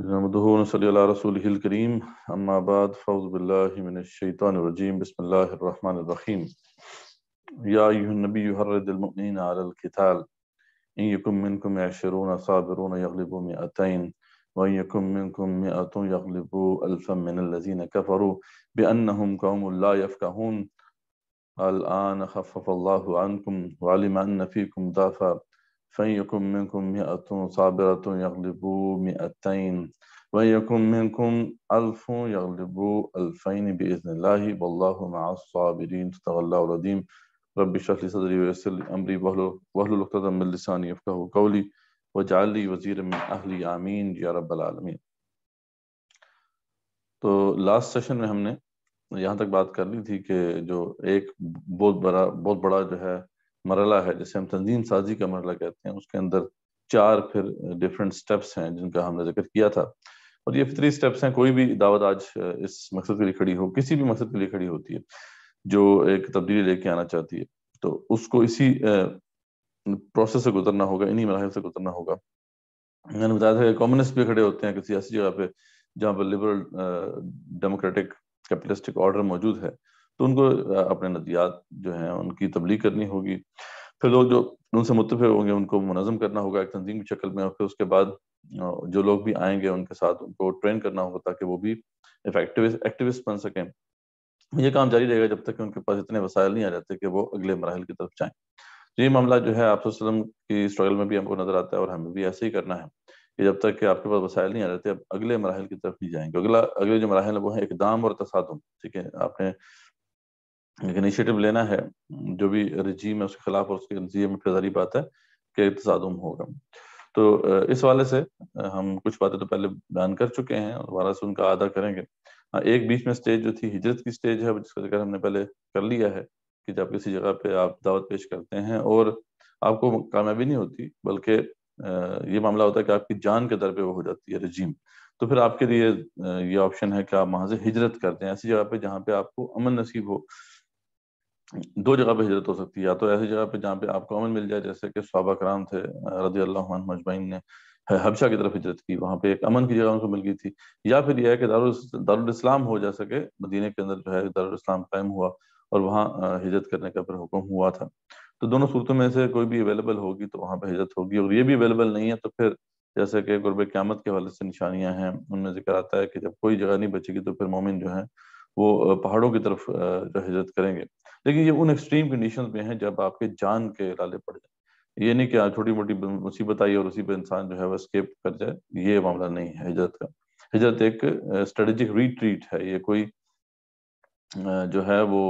نحمده ونصلي على رسوله الكريم أما بعد فوز بالله من الشيطان الرجيم بسم الله الرحمن الرحيم يا أيها النبي يهرد المؤمنين على القتال إن يكن منكم عشرون صابرون يغلبوا مئتين وإن يكن منكم مئة يغلبوا ألفا من الذين كفروا بأنهم قوم لا يفقهون الآن خفف الله عنكم وعلم أن فيكم ضعفا فإن يكن منكم مئة صابرة يغلبوا مئتين وإن يكن منكم ألف يغلبوا ألفين بإذن الله والله مع الصابرين صدق الله العظيم رب اشرح لي صدري ويسر لي أمري واحلل عقدة من لساني يفقهوا قولي واجعل لي وزيرا من أهلي آمين يا رب العالمين तो last session में हमने यहाँ तक बात कर ली थी कि जो एक बहुत बड़ा बहुत बड़ा जो है मरला है जिसे हम तंजीम साजी का मरला कहते हैं उसके अंदर चार फिर डिफरेंट स्टेप्स हैं जिनका हमने जिक्र किया था और ये थ्री स्टेप्स हैं कोई भी दावत आज इस मकसद के लिए खड़ी हो किसी भी मकसद के लिए खड़ी होती है जो एक तब्दीली लेके आना चाहती है तो उसको इसी प्रोसेस से गुजरना होगा इन्हीं मरहल से गुजरना होगा मैंने बताया था कम्युनिस्ट भी खड़े होते हैं किसी ऐसी जगह पे जहाँ पर लिबरल डेमोक्रेटिक कैपिटलिस्टिक ऑर्डर मौजूद है तो उनको अपने नदियात जो हैं उनकी तबलीग करनी होगी फिर लोग जो उनसे मुतफ़ होंगे उनको मुनज़म करना होगा एक तंजीम की शक्ल में और फिर उसके बाद जो लोग भी आएंगे उनके साथ उनको ट्रेन करना होगा ताकि वो भी इफेक्टिविस्ट एक्टिविस्ट बन सकें ये काम जारी रहेगा जब तक कि उनके पास इतने वसायल नहीं आ जाते कि वो अगले मरहल की तरफ जाएं तो ये मामला जो है आपसे वसलम की स्ट्रगल में भी हमको नजर आता है और हमें भी ऐसे ही करना है कि जब तक कि आपके पास वसायल नहीं आ जाते अब अगले मरहल की तरफ नहीं जाएंगे अगला अगले जो मरहल है वो है इकदाम और तसादम ठीक है आपने एक इनिशिएटिव लेना है जो भी रजीम है उसके खिलाफ और उसके नतीजे में फिजारी बात है कि तसादम होगा तो इस वाले से हम कुछ बातें तो पहले बयान कर चुके हैं और दोबारा से उनका आदा करेंगे हाँ, एक बीच में स्टेज जो थी हिजरत की स्टेज है जिसका जिक्र हमने पहले कर लिया है कि जब किसी जगह पे आप दावत पेश करते हैं और आपको कामयाबी नहीं होती बल्कि ये मामला होता है कि आपकी जान के दर पे वो हो जाती है रजीम तो फिर आपके लिए ये ऑप्शन है कि आप वहां से हिजरत करते हैं ऐसी जगह पे जहाँ पे आपको अमन नसीब हो दो जगह पे हिजरत हो सकती है या तो ऐसी जगह पे जहाँ पे आपको अमन मिल जाए जैसे कि स्वाबा कराम थे रजी अल्लाह मजमाइन ने हबशा की तरफ हिजरत की वहाँ पे एक अमन की जगह उनको मिल गई थी या फिर यह है कि दारुल इस्लाम हो जा सके मदीने के अंदर जो है इस्लाम कायम हुआ और वहाँ हिजरत करने का फिर हुक्म हुआ था तो दोनों सूरतों में से कोई भी अवेलेबल होगी तो वहाँ पर हिजरत होगी और ये भी अवेलेबल नहीं है तो फिर जैसे कि गुरब क्यामत के हवाले से निशानियाँ हैं उनमें जिक्र आता है कि जब कोई जगह नहीं बचेगी तो फिर मोमिन जो है वो पहाड़ों की तरफ जो हिजरत करेंगे लेकिन ये उन एक्सट्रीम कंडीशन में है जब आपके जान के लाले पड़ जाए ये नहीं कि छोटी मोटी मुसीबत आई और उसी पर इंसान जो है वो स्केप कर जाए ये मामला नहीं है हिजरत का हिजरत एक स्ट्रेटेजिक रिट्रीट है ये कोई जो है वो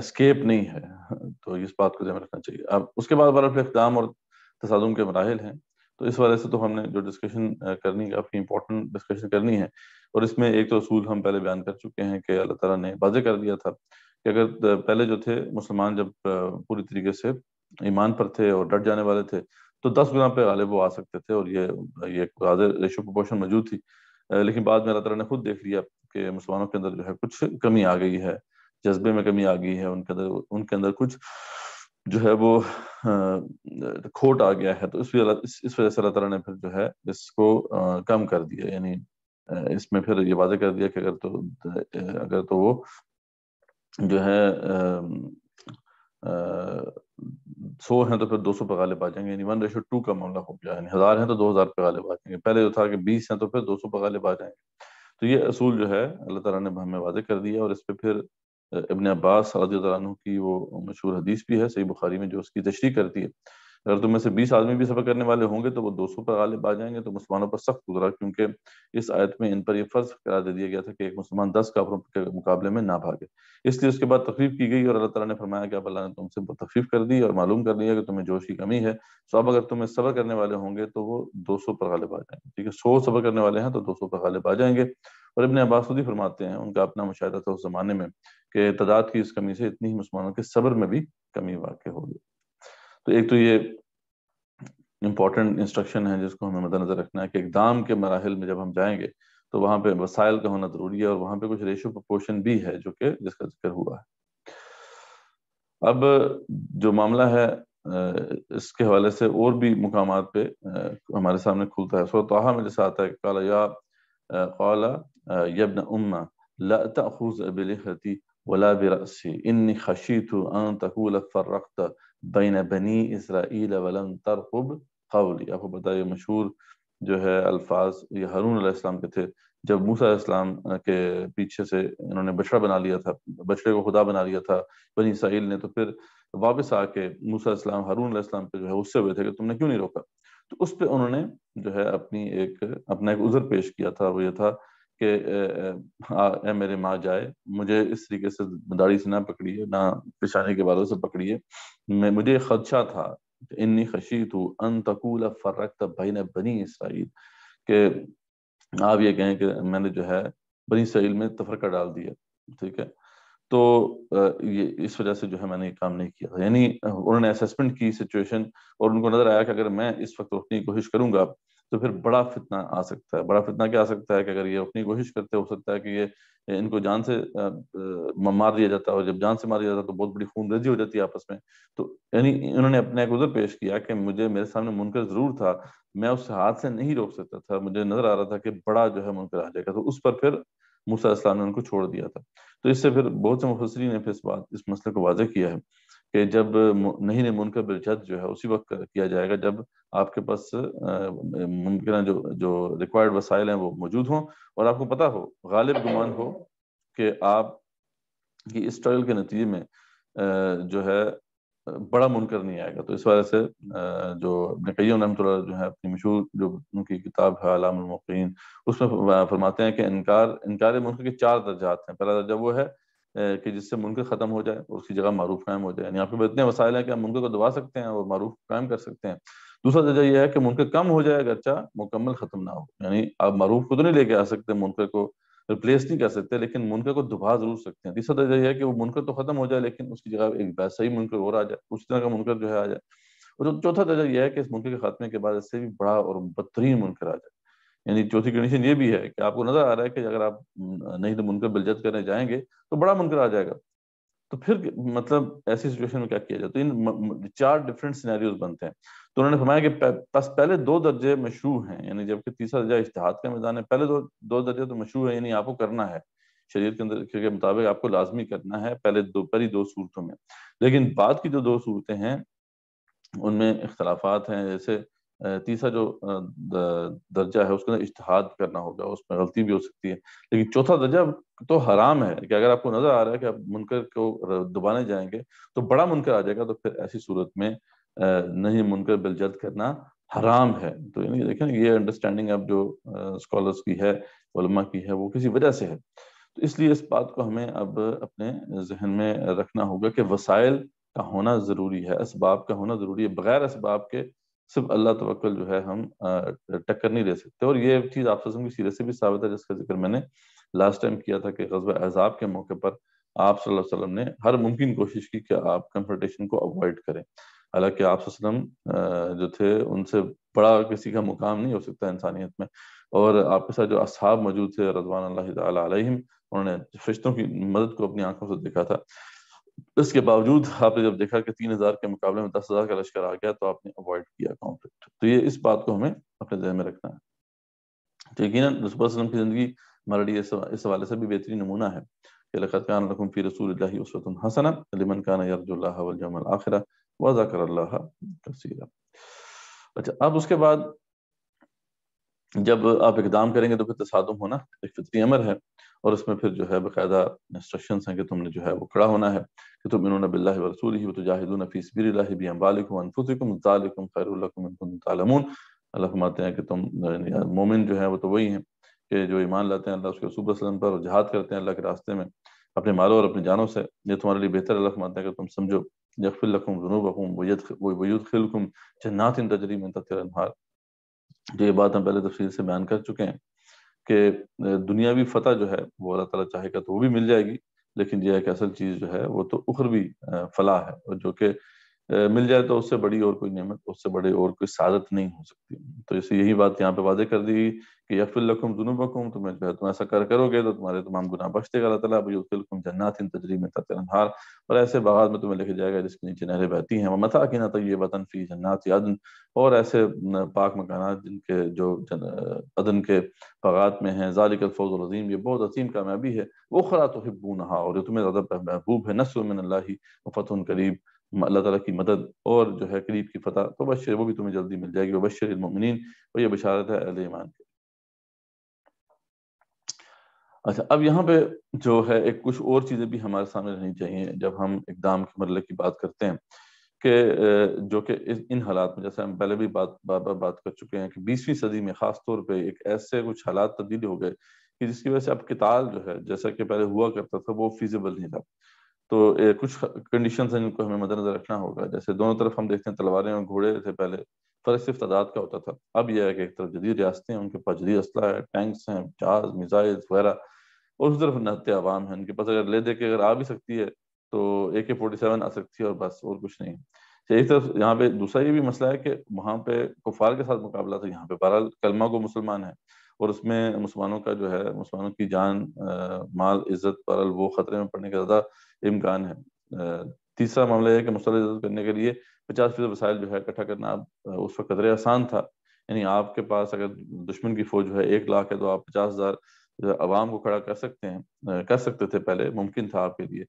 एस्केप नहीं है तो इस बात को ध्यान रखना चाहिए अब उसके बाद बार इकदाम और तसादम के मराहल हैं तो इस वजह से तो हमने जो डिस्कशन करनी काफ़ी इंपॉर्टेंट डिस्कशन करनी है और इसमें एक तो असूल हम पहले बयान कर चुके हैं कि अल्लाह ताला ने वाजे कर दिया था कि अगर पहले जो थे मुसलमान जब पूरी तरीके से ईमान पर थे और डट जाने वाले थे तो दस गुना पे गालिब वो आ सकते थे और ये ये रेशो प्रपोशन मौजूद थी लेकिन बाद में अल्लाह तला ने खुद देख लिया कि मुसलमानों के अंदर जो है कुछ कमी आ गई है जज्बे में कमी आ गई है उनके अंदर उनके अंदर कुछ जो है वो खोट आ गया है तो इस इस वजह से अल्लाह तला ने फिर जो है इसको कम कर दिया यानी इसमें फिर ये वादे कर दिया कि अगर तो अगर तो वो जो है सौ हैं तो फिर दो सौ पे गालिब आ जाएंगे यानी वन रेशो टू का मामला हो गया यानी हज़ार हैं तो दो हज़ार पे गालिब आ जाएंगे पहले जो था कि बीस हैं तो फिर दो सौ पे गालिब आ जाएंगे तो ये असूल जो है अल्लाह ताला ने हमें वादे कर दिया और इस पर फिर इबन अब्बास की वो मशहूर हदीस भी है सही बुखारी में जो उसकी तशरी करती है अगर तुम में से बीस आदमी भी सफर करने वाले होंगे तो वो दो सौ पर गालिब आ जाएंगे तो मुसलमानों पर सख्त गुजरा क्योंकि इस आयत में इन पर यह फर्ज करार दे दिया गया था कि एक मुसलमान दस काफरों के मुकाबले में ना भागे इसलिए उसके बाद तकलीफ की गई और अल्लाह तला ने फरमाया कि अब अल्लाह ने तुमसे तकलीफ कर दी और मालूम कर लिया कि तुम्हें जोश की कमी है तो अब अगर तुम्हें सफर करने वाले होंगे तो वो दो सौ पर गालिब आ जाएंगे ठीक है सौ सफर करने वाले हैं तो दो सौ पर गालिब आ जाएंगे और इबन अब्बास खुद ही फरमाते हैं उनका अपना मुशाह था उस जमाने में कि तादाद की इस कमी से इतनी ही मुसलमानों के सबर में भी कमी वाक़ होगी तो एक तो ये इम्पॉर्टेंट इंस्ट्रक्शन है जिसको हमें मद्देनजर रखना है कि एग्जाम के मराहल में जब हम जाएंगे तो वहाँ पे वसाइल का होना ज़रूरी है और वहाँ पे कुछ रेशो प्रपोर्शन भी है जो कि जिसका जिक्र हुआ है अब जो मामला है इसके हवाले से और भी मुकाम पे हमारे सामने खुलता है सोतहा में जैसे आता है काला या काला यबन उम्मा ला बिलहती वला बिरासी इन खशी थू अन तकूल फर्रख्त बैन बनी इसराइल वलम तरकुब कौली आपको पता है मशहूर जो है अल्फाज ये हारून इस्लाम के थे जब मूसा इस्लाम के पीछे से इन्होंने बछड़ा बना लिया था बछड़े को खुदा बना लिया था बनी इसराइल ने तो फिर वापस आके मूसा इस्लाम हारून इस्लाम पे जो है उससे हुए थे कि तुमने क्यों नहीं रोका तो उस पर उन्होंने जो है अपनी एक अपना एक उजर पेश किया था वो ये था कि हाँ, मेरे माँ जाए मुझे इस तरीके से दाढ़ी से ना पकड़िए ना पेशानी के बालों से पकड़िए मैं मुझे खदशा था इन्नी खशी तू अन तकूल फ़र्रक ने बनी इसराइल के आप ये कहें कि मैंने जो है बनी इसराइल में तफरका डाल दिया ठीक है तो ये इस वजह से जो है मैंने ये काम नहीं किया यानी उन्होंने असेसमेंट की सिचुएशन और उनको नजर आया कि अगर मैं इस वक्त रोकने की कोशिश करूंगा तो फिर बड़ा फितना आ सकता है बड़ा फितना क्या आ सकता है कि अगर ये अपनी कोशिश करते हो सकता है कि ये इनको जान से मार दिया जाता है और जब जान से मार दिया जाता है तो बहुत बड़ी खून रेजी हो जाती है आपस में तो यानी उन्होंने अपना एक उधर पेश किया कि मुझे मेरे सामने मुनकर जरूर था मैं उस हाथ से नहीं रोक सकता था मुझे नजर आ रहा था कि बड़ा जो है मुनकर आ जाएगा तो उस पर फिर मूसा इस्लाम ने उनको छोड़ दिया था तो इससे फिर बहुत से मुफसरी ने फिर इस बात इस मसले को वाजह किया है कि जब नहीं ने मुनकर जो है उसी वक्त किया जाएगा जब आपके पास मुमकिन जो जो रिक्वायर्ड वसाइल हैं वो मौजूद हों और आपको पता हो गालिब गुमान हो कि आप की इस स्ट्रगल के नतीजे में जो है बड़ा मुनकर नहीं आएगा तो इस वजह से जो नकैम रहमत जो है अपनी मशहूर जो उनकी किताब है आलामकिन उसमें फरमाते हैं कि इनकार इनकार मुनकर के चार दर्जात हैं पहला दर्जा वो है कि जिससे मुनकर ख़त्म हो जाए और उसकी जगह मारूफ कायम हो जाए यानी आपके इतने वसाइल हैं कि हम मुनकर को दबा सकते हैं और मारूफ कायम कर सकते हैं दूसरा दर्जा यह है कि मुनकर कम हो जाए अच्छा मुकम्मल ख़त्म ना हो यानी आप मारूफ को तो नहीं लेके आ सकते मुनकर को रिप्लेस नहीं कर सकते लेकिन मुनकर को दुबा जरूर सकते हैं तीसरा दर्जा यह है कि वो मुनकर तो ख़त्म हो जाए लेकिन उसकी जगह एक ही मुनकर और आ जाए उस तरह का मुनकर जो है आ जाए और चौथा दर्जा यह है कि इस मुनकर के खात्मे के बाद इससे भी बड़ा और बदतरीन मुनकर आ जाए यानी चौथी कंडीशन ये भी है कि आपको नजर आ रहा है कि अगर आप नहीं तो मुनकर बिलजत करने जाएंगे तो बड़ा मुनकर आ जाएगा तो फिर मतलब ऐसी सिचुएशन में क्या किया जाए तो इन चार डिफरेंट सिनेरियोज बनते हैं तो उन्होंने फरमाया कि बस पहले दो दर्जे मशरू हैं यानी जबकि तीसरा दर्जा इश्तहाद का मैदान है पहले दो दो दर्जे तो मशरू है यानी आपको करना है शरीर के अंदर के मुताबिक आपको लाजमी करना है पहले दो पहली दो सूरतों में लेकिन बाद की जो दो सूरतें हैं उनमें इख्तलाफात हैं जैसे तीसरा जो दर्जा है उसके अंदर इश्तहाद करना होगा उसमें गलती भी हो सकती है लेकिन चौथा दर्जा तो हराम है कि अगर आपको नजर आ रहा है कि आप मुनकर को दबाने जाएंगे तो बड़ा मुनकर आ जाएगा तो फिर ऐसी सूरत में नहीं मुनकर बिलजद करना हराम है तो यानी देखें ये अंडरस्टैंडिंग अब जो स्कॉलर्स की है उलमा की है वो किसी वजह से है तो इसलिए इस बात को हमें अब अपने जहन में रखना होगा कि वसाइल का होना ज़रूरी है इसबाब का होना ज़रूरी है बगैर इसबाब के सिर्फ अल्लाह तवक्ल जो है हम टक्कर नहीं दे सकते और ये चीज़ आप की सीरत से भी साबित है जिसका जिक्र मैंने लास्ट टाइम किया था कि गजब एजाब के मौके पर आप सल्लल्लाहु अलैहि वसल्लम ने हर मुमकिन कोशिश की कि आप कंफर्टेशन को अवॉइड करें हालांकि आप जो थे उनसे बड़ा किसी का मुकाम नहीं हो सकता इंसानियत में और आपके साथ जो असहाब मौजूद थे रजवान उन्होंने फरिश्तों की मदद को अपनी आंखों से देखा था इसके बावजूद आपने जब देखा कि तीन हजार के मुकाबले में दस हजार का लश्कर आ गया तो आपने अवॉइड किया कॉन्फ्लिक्ट तो ये इस बात को हमें अपने जहन में रखना है तो यकीन रसूल की जिंदगी हमारे लिए इस हवाले से भी बेहतरीन नमूना है अच्छा अब उसके बाद जब आप इकदाम करेंगे तो फिर तसादम होना एक फितरी अमर है और इसमें फिर जो है बाकायदा इंस्ट्रक्शन हैं कि तुमने जो है वो खड़ा होना है कि तुम इन्होंने बिल्ला रसूल ही वजाहिदून फ़ीसबिल्ला भी अम्बालिकुम तालमून अल्लाह फरमाते हैं कि तुम मोमिन जो है वो तो वही हैं कि जो ईमान लाते हैं अल्लाह उसके रसूल वसलम पर जहाद करते हैं अल्लाह के रास्ते में अपने मालों और अपनी जानों से ये तुम्हारे लिए बेहतर अल्लाह फरमाते हैं कि तुम समझो यकफिलकुम जुनूबकुम वयुद खिलकुम जन्नात इन तजरी में जो ये बात हम पहले तफसील से बयान कर चुके हैं कि दुनियावी फतह जो है वो अल्लाह ताला चाहेगा तो वो भी मिल जाएगी लेकिन यह एक कि असल चीज़ जो है वो तो उखरवी फलाह है और जो कि मिल जाए तो उससे बड़ी और कोई नियमत उससे बड़े और कोई सादत नहीं हो सकती तो इसे यही बात यहाँ पे वादे कर दी कि यफिल लकुम जुनूबकुम तुम्हें तो जो है तुम ऐसा कर करोगे तो तुम्हारे तमाम गुना बख्श देगा अल्लाह जन्नात इन तजरी में तनहार और ऐसे बागात में तुम्हें लिखे जाएगा जिसके नीचे नहरें बहती हैं मथा की ना तो ये वतन फ़ी जन्नात यादन और ऐसे पाक मकाना जिनके जो अदन के बागात में हैं ज़ालिकल फौज अजीम ये बहुत असीम कामयाबी है वो खरा तो हिब्बू नहा और तुम्हें ज़्यादा महबूब है नसर मिन फ़तह करीब अल्लाह ताला की मदद और जो है करीब की फतह तो बशर वो भी तुम्हें जल्दी मिल जाएगी बशर ममिन और ये बशारत है अहल ईमान की अच्छा अब यहाँ पे जो है एक कुछ और चीज़ें भी हमारे सामने रहनी चाहिए जब हम इकदाम के मरल की बात करते हैं कि जो कि इन हालात में जैसे हम पहले भी बात बार बार बात कर चुके हैं कि बीसवीं सदी में ख़ास तौर पे एक ऐसे कुछ हालात तब्दील हो गए कि जिसकी वजह से अब किताल जो है जैसा कि पहले हुआ करता था वो फिजिबल नहीं था तो कुछ कंडीशन हैं जिनको हमें मद्देनजर रखना होगा जैसे दोनों तरफ हम देखते हैं तलवारें और घोड़े थे पहले फर्क सिर्फ तादाद का होता था अब यह है कि एक तरफ जदीद रियासतें हैं उनके पास जदीद असला है टैंक्स हैं जहाज मिजाइल वगैरह और उस तरफ नहत आवाम है उनके पास अगर ले दे के अगर आ भी सकती है तो ए के फोर्टी सेवन आ सकती है और बस और कुछ नहीं है तो एक तरफ यहाँ पे दूसरा ये भी मसला है कि वहाँ पे कुफार के साथ मुकाबला था यहाँ पे बहरहाल कलमा को मुसलमान है और उसमें मुसलमानों का जो है मुसलमानों की जान माल इज्जत बहरहाल वो खतरे में पड़ने का ज़्यादा इम्कान है तीसरा मामला यह है कि मुस्ल करने के लिए पचास फीसद वसाइल जो है इकट्ठा करना उस वक्त कदरे आसान था यानी आपके पास अगर दुश्मन की फौज जो है एक लाख है तो आप पचास हज़ार आवाम को खड़ा कर सकते हैं कर सकते थे पहले मुमकिन था आपके लिए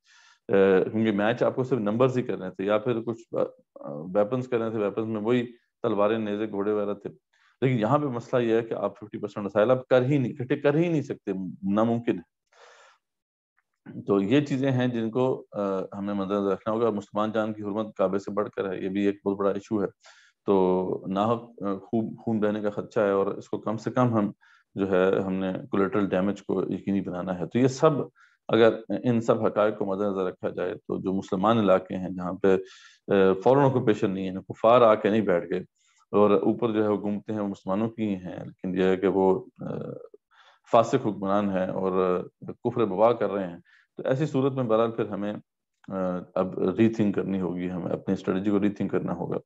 क्योंकि मैच आपको सिर्फ नंबर्स ही कर रहे थे या फिर कुछ वेपन्स रहे थे वेपन्स में वही तलवारें नेजे घोड़े वगैरह थे लेकिन यहाँ पे मसला यह है कि आप फिफ्टी परसेंट वसाइल आप कर ही नहीं इकट्ठे कर ही नहीं सकते नामुमकिन है तो ये चीज़ें हैं जिनको आ, हमें मदद रखना होगा मुसलमान जान की हरमत काबे से बढ़कर है ये भी एक बहुत बड़ा इशू है तो नाहक खूब खून बहने का खदशा है और इसको कम से कम हम जो है हमने कोलेट्रल डैमेज को यकीनी बनाना है तो ये सब अगर इन सब हक को मद्देनजर रखा जाए तो जो मुसलमान इलाके हैं जहाँ पे फॉरन ऑक्यूपेशन नहीं है कुफार आके नहीं बैठ गए और ऊपर जो है हुकूमतें हैं मुसलमानों की हैं लेकिन यह है कि वो फासिक हुक्मरान हैं और कुफर बवा कर रहे हैं तो ऐसी सूरत में बहरहाल फिर हमें अब रीथिंक करनी होगी हमें अपनी स्ट्रेटजी को रीथिंक करना होगा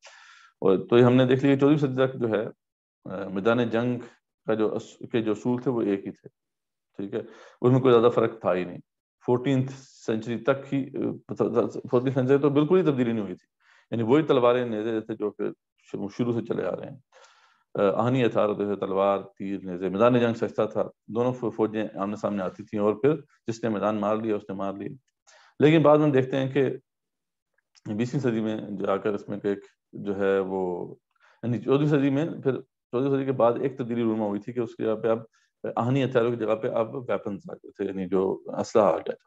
और तो हमने देख लिया चौदहवीं सदी तक जो है मैदान जंग का जो के जो असूल थे वो एक ही थे ठीक है उसमें कोई ज़्यादा फर्क था ही नहीं फोर्टीन सेंचुरी तक ही फोर्टीन सेंचुरी तो बिल्कुल ही तब्दीली नहीं हुई थी यानी वही तलवारें नजर थे जो फिर शुरू से चले आ रहे हैं आहनी होते थे तलवार तीर नेजे मैदान जंग सस्ता था दोनों फौजें आमने सामने आती थी और फिर जिसने मैदान मार लिया उसने मार लिया लेकिन बाद में देखते हैं कि बीसवीं सदी में जाकर इसमें एक जो है वो यानी चौदहवीं सदी में फिर चौदहवीं सदी के बाद एक तब्दीली रूमा हुई थी कि उसकी जगह पे अब आहनी हथियारों की जगह पे अब वेपन आ गए थे यानी जो असला आ गया था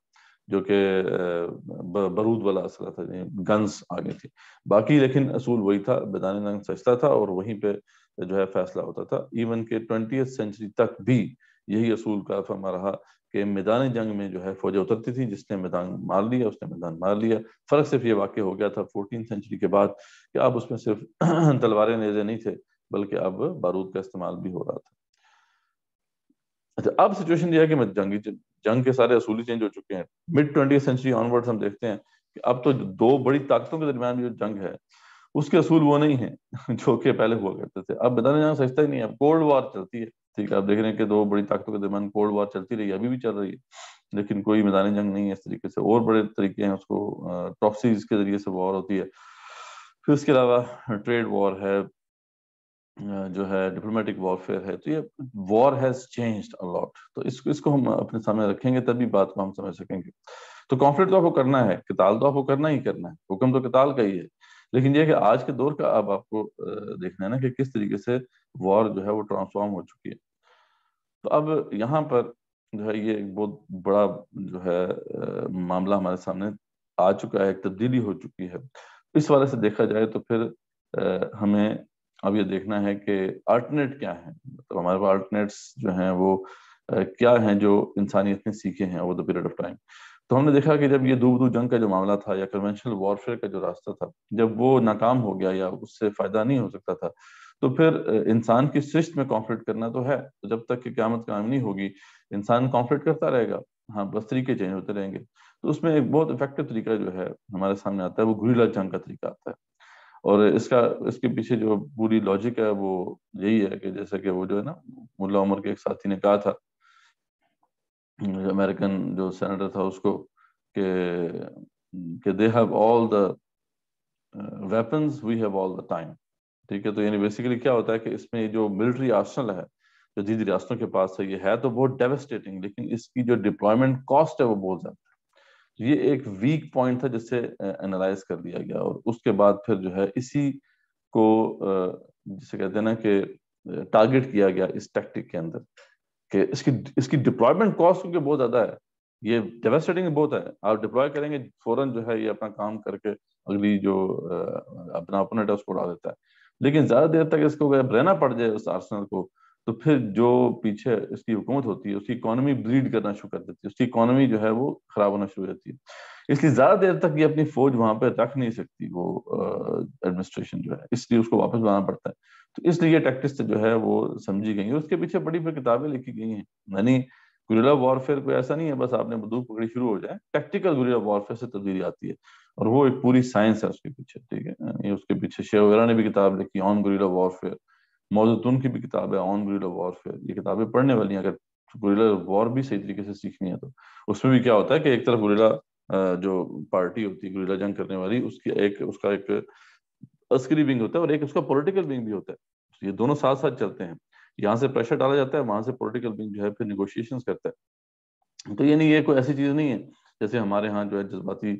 जो कि बरूद वाला असला था गन्स आ गई थी बाकी लेकिन असूल वही था बेदान जंग सस्ता था और वहीं पे जो है फैसला होता था इवन के ट्वेंटी सेंचुरी तक भी यही असूल का फरमा रहा कि मैदान जंग में जो है फौजें उतरती थी जिसने मैदान मार लिया उसने मैदान मार लिया फ़र्क सिर्फ ये वाक्य हो गया था फोर्टीन सेंचुरी के बाद कि अब उसमें सिर्फ तलवारें नेजे नहीं थे बल्कि अब बारूद का इस्तेमाल भी हो रहा था अच्छा अब सिचुएशन यह है कि जंगी जंग के सारे असूली चेंज हो चुके हैं मिड ट्वेंटी सेंचुरी ऑनवर्ड हम देखते हैं कि अब तो दो बड़ी ताकतों के दरमियान जो जंग है उसके असूल वो नहीं है जो कि पहले हुआ करते थे अब बताने जाना सजता ही नहीं अब कोल्ड वार चलती है ठीक है आप देख रहे हैं कि दो बड़ी ताकतों के दरमियान कोल्ड वार चलती रही है अभी भी चल रही है लेकिन कोई मैदानी जंग नहीं है इस तरीके से और बड़े तरीके हैं उसको प्रॉक्सीज के जरिए से वॉर होती है फिर उसके अलावा ट्रेड वॉर है जो है डिप्लोमेटिक वॉरफेयर है तो ये वॉर हैज चेंज्ड अलॉट तो इसको इसको हम अपने सामने रखेंगे तभी बात को हम समझ सकेंगे तो कॉन्फ्लिक्ट तो आपको करना है किताल तो आपको करना ही करना है हुक्म तो किताल का ही है लेकिन यह कि आज के दौर का अब आपको देखना है ना कि किस तरीके से वॉर जो है वो ट्रांसफॉर्म हो चुकी है तो अब यहाँ पर जो है ये एक बहुत बड़ा जो है मामला हमारे सामने आ चुका है एक तब्दीली हो चुकी है इस वाले से देखा जाए तो फिर हमें अब ये देखना है कि अल्टरनेट क्या है मतलब तो हमारे पास अल्टरनेट्स जो हैं वो क्या हैं जो इंसानियत ने सीखे हैं over the period of time तो हमने देखा कि जब ये दो दो जंग का जो मामला था या कन्वेंशनल वॉरफेयर का जो रास्ता था जब वो नाकाम हो गया या उससे फायदा नहीं हो सकता था तो फिर इंसान की सिस्ट में कॉन्फ्लिक्ट करना तो है तो जब तक कि क्यामत काम नहीं होगी इंसान कॉन्फ्लिक्ट करता रहेगा हाँ बस तरीके चेंज होते रहेंगे तो उसमें एक बहुत इफेक्टिव तरीका जो है हमारे सामने आता है वो गुरीला जंग का तरीका आता है और इसका इसके पीछे जो पूरी लॉजिक है वो यही है कि जैसे कि वो जो है ना मुला उमर के एक साथी ने कहा था अमेरिकन जो सेनेटर था उसको के के they have all the weapons we have all the time ठीक है तो यानी बेसिकली क्या होता है कि इसमें जो मिलिट्री आर्सनल है जो दीदी रियासतों के पास है ये है तो बहुत डेवेस्टेटिंग लेकिन इसकी जो डिप्लॉयमेंट कॉस्ट है वो बहुत ज्यादा तो ये एक वीक पॉइंट था जिससे एनालाइज uh, कर लिया गया और उसके बाद फिर जो है इसी को uh, जिसे कहते हैं ना कि टारगेट uh, किया गया इस टैक्टिक के अंदर कि इसकी इसकी डिप्लॉयमेंट कॉस्ट क्योंकि बहुत ज्यादा है ये डेवेस्टेटिंग बहुत है आप डिप्लॉय करेंगे फौरन जो है ये अपना काम करके अगली जो अपना अपना है उसको उड़ा देता है लेकिन ज्यादा देर तक इसको अगर रहना पड़ जाए उस आर्सनल को तो फिर जो पीछे इसकी हुकूमत होती है उसकी इकोनॉमी ब्लीड करना शुरू कर देती है उसकी इकोनॉमी जो है वो खराब होना शुरू हो जाती है इसलिए ज्यादा देर तक ये अपनी फौज वहां पर रख नहीं सकती वो एडमिनिस्ट्रेशन जो है इसलिए उसको वापस लाना पड़ता है तो इसलिए टैक्टिक्स जो है वो समझी गई है उसके पीछे बड़ी बड़ी किताबें लिखी गई हैं यानी गुरीला वॉरफेयर कोई ऐसा नहीं है बस आपने बंदूक पकड़ी शुरू हो जाए टैक्टिकल गुरीला वॉरफेयर से तब्दीली आती है और वो एक पूरी साइंस है उसके पीछे ठीक है उसके पीछे वगैरह ने भी किताब लिखी ऑन गुरीला वॉरफेयर मौजूदन की भी किताब है ऑन गुरीला वॉरफेयर ये किताबें पढ़ने वाली हैं अगर गुरीला वॉर भी सही तरीके से सीखनी है तो उसमें भी क्या होता है कि एक तरफ गुरीला जो पार्टी होती है गुरीला जंग करने वाली उसकी एक उसका एक अस्करी विंग होता है और एक उसका पॉलिटिकल विंग भी होता है तो ये दोनों साथ साथ चलते हैं यहाँ से प्रेशर डाला जाता है वहां से पॉलिटिकल विंग जो है फिर निगोशिएशन करता है तो ये नहीं ये कोई ऐसी चीज नहीं है जैसे हमारे यहाँ जो है जज्बाती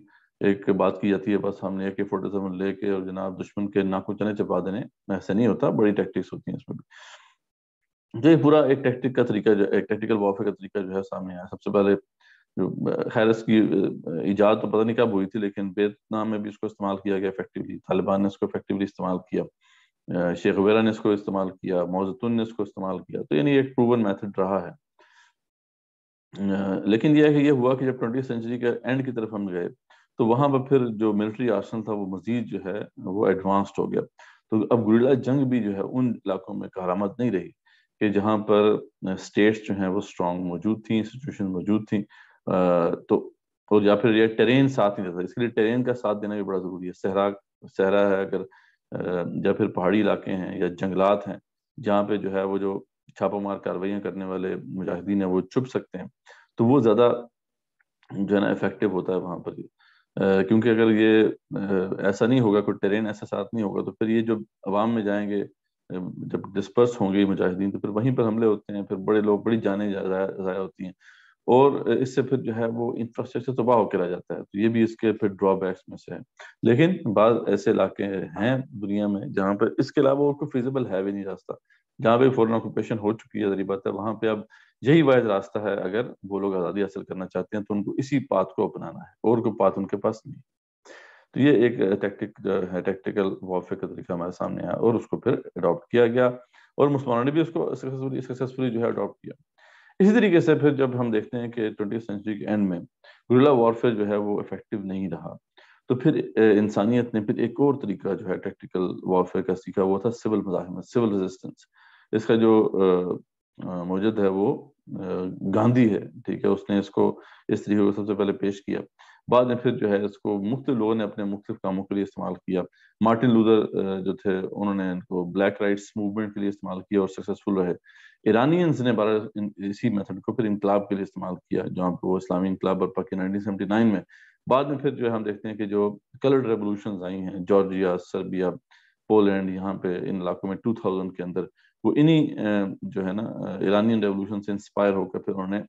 एक बात की जाती है बस हमने एक फोटो फोर्टी सेवन लेके और जनाब दुश्मन के नाखून चने चपा देने ऐसे नहीं होता बड़ी टैक्टिक्स होती हैं इसमें भी जो पूरा एक टैक्टिक का तरीका जो एक टैक्टिकल वॉफे का तरीका जो है सामने आया सबसे पहले जो खैरस की ईजाद तो पता नहीं कब हुई थी लेकिन वियतनाम में भी इसको इस्तेमाल किया गया इफेक्टिवली तालिबान ने इसको इफेक्टिवली इस्तेमाल किया शेख वेरा ने इसको इस्तेमाल किया मोजतुन ने इसको इस्तेमाल किया तो यानी एक प्रूवन मैथड रहा है लेकिन यह है कि यह हुआ कि जब ट्वेंटी सेंचुरी के एंड की तरफ हम गए तो वहां पर फिर जो मिलिट्री आसन था वो मजीद जो है वो एडवांस्ड हो गया तो अब गुरीला जंग भी जो है उन इलाकों में करामत नहीं रही कि जहाँ पर स्टेट्स जो हैं वो स्ट्रॉन्ग मौजूद थी इंस्टीट्यूशन मौजूद थी तो और या फिर यह ट्रेन साथ नहीं देता इसके लिए ट्रेन का साथ देना भी बड़ा ज़रूरी है सहरा सहरा है अगर या फिर पहाड़ी इलाके हैं या जंगलात हैं जहाँ पे जो है वो जो छापामार कार्रवाइयाँ करने वाले मुजाहिदीन हैं वो छुप सकते हैं तो वो ज़्यादा जो है ना इफेक्टिव होता है वहाँ पर क्योंकि अगर ये ऐसा नहीं होगा कोई ट्रेन ऐसा साथ नहीं होगा तो फिर ये जो आवाम में जाएंगे जब डिस्पर्स होंगे मुजाहिदीन तो फिर वहीं पर हमले होते हैं फिर बड़े लोग बड़ी जाने ज़ाया होती हैं और इससे फिर जो है वो इंफ्रास्ट्रक्चर तबाह होकर रह जाता है तो ये भी इसके फिर ड्रॉबैक्स में से है लेकिन बाद ऐसे इलाके हैं दुनिया में जहाँ पर इसके अलावा और कोई फिजिबल है भी नहीं रास्ता जहाँ पे फॉरन ऑक्यूपेशन हो चुकी है जरिए बात है वहाँ पे अब यही वायद रास्ता है अगर वो लोग आज़ादी हासिल करना चाहते हैं तो उनको इसी पाथ को अपनाना है और कोई पाथ उनके पास नहीं तो ये एक टैक्टिक है टैक्टिकल वॉरफेयर का तरीका हमारे सामने आया और उसको फिर अडॉप्ट किया गया और मुसलमानों ने भी उसको सक्सेसफुली सक्सेसफुली जो है अडॉप्ट किया इसी तरीके से फिर जब हम देखते हैं कि ट्वेंटी सेंचुरी के एंड में गुरिला वॉरफेयर जो है वो इफेक्टिव नहीं रहा तो फिर इंसानियत ने फिर एक और तरीका जो है टेक्टिकल वॉरफेयर का सीखा वो था सिविल मुजाहमत सिविल रेजिस्टेंस इसका जो मौजूद है वो गांधी है ठीक है उसने इसको इस तरीके को सबसे पहले पेश किया बाद में फिर जो है इसको मुख्त लोगों ने अपने मुख्तफ कामों के लिए इस्तेमाल किया मार्टिन लूदर जो थे उन्होंने इनको ब्लैक राइट्स मूवमेंट के लिए इस्तेमाल किया और सक्सेसफुल रहे ईरानियंस ने बारह इसी मेथड को फिर इनकलाब के लिए इस्तेमाल किया जहाँ पे वो इस्लामी इनकलाब और के नाइनटीन में बाद में फिर जो है हम देखते हैं कि जो कलर्ड रेवोल्यूशन आई हैं जॉर्जिया सर्बिया पोलैंड यहाँ पे इन इलाकों में टू थाउजेंड के अंदर वो इन्हीं जो है ना ईरानियन रेवोल्यूशन से इंस्पायर होकर फिर उन्होंने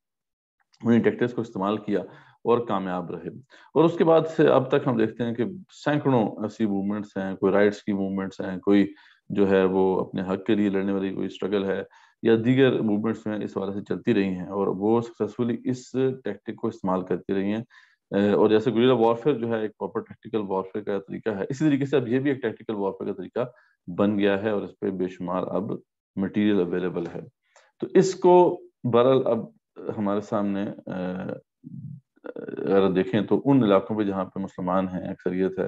उन्हीं टेक्टिक्स को इस्तेमाल किया और कामयाब रहे और उसके बाद से अब तक हम देखते हैं कि सैकड़ों ऐसी मूवमेंट्स हैं कोई राइट्स की मूवमेंट्स हैं कोई जो है वो अपने हक के लिए लड़ने वाली कोई स्ट्रगल है या दीगर मूवमेंट्स में इस वाले से चलती रही हैं और वो सक्सेसफुली इस टैक्टिक को इस्तेमाल करती रही हैं और जैसे गुरीला वॉरफेयर जो है एक प्रॉपर टैक्टिकल वॉरफेयर का तरीका है इसी तरीके से अब ये भी एक टैक्टिकल वॉरफेयर का तरीका बन गया है और इस पर बेशुमार अब मटेरियल अवेलेबल है तो इसको बहरहाल अब हमारे सामने अगर देखें तो उन इलाकों पे जहाँ पे मुसलमान हैं अक्सरियत है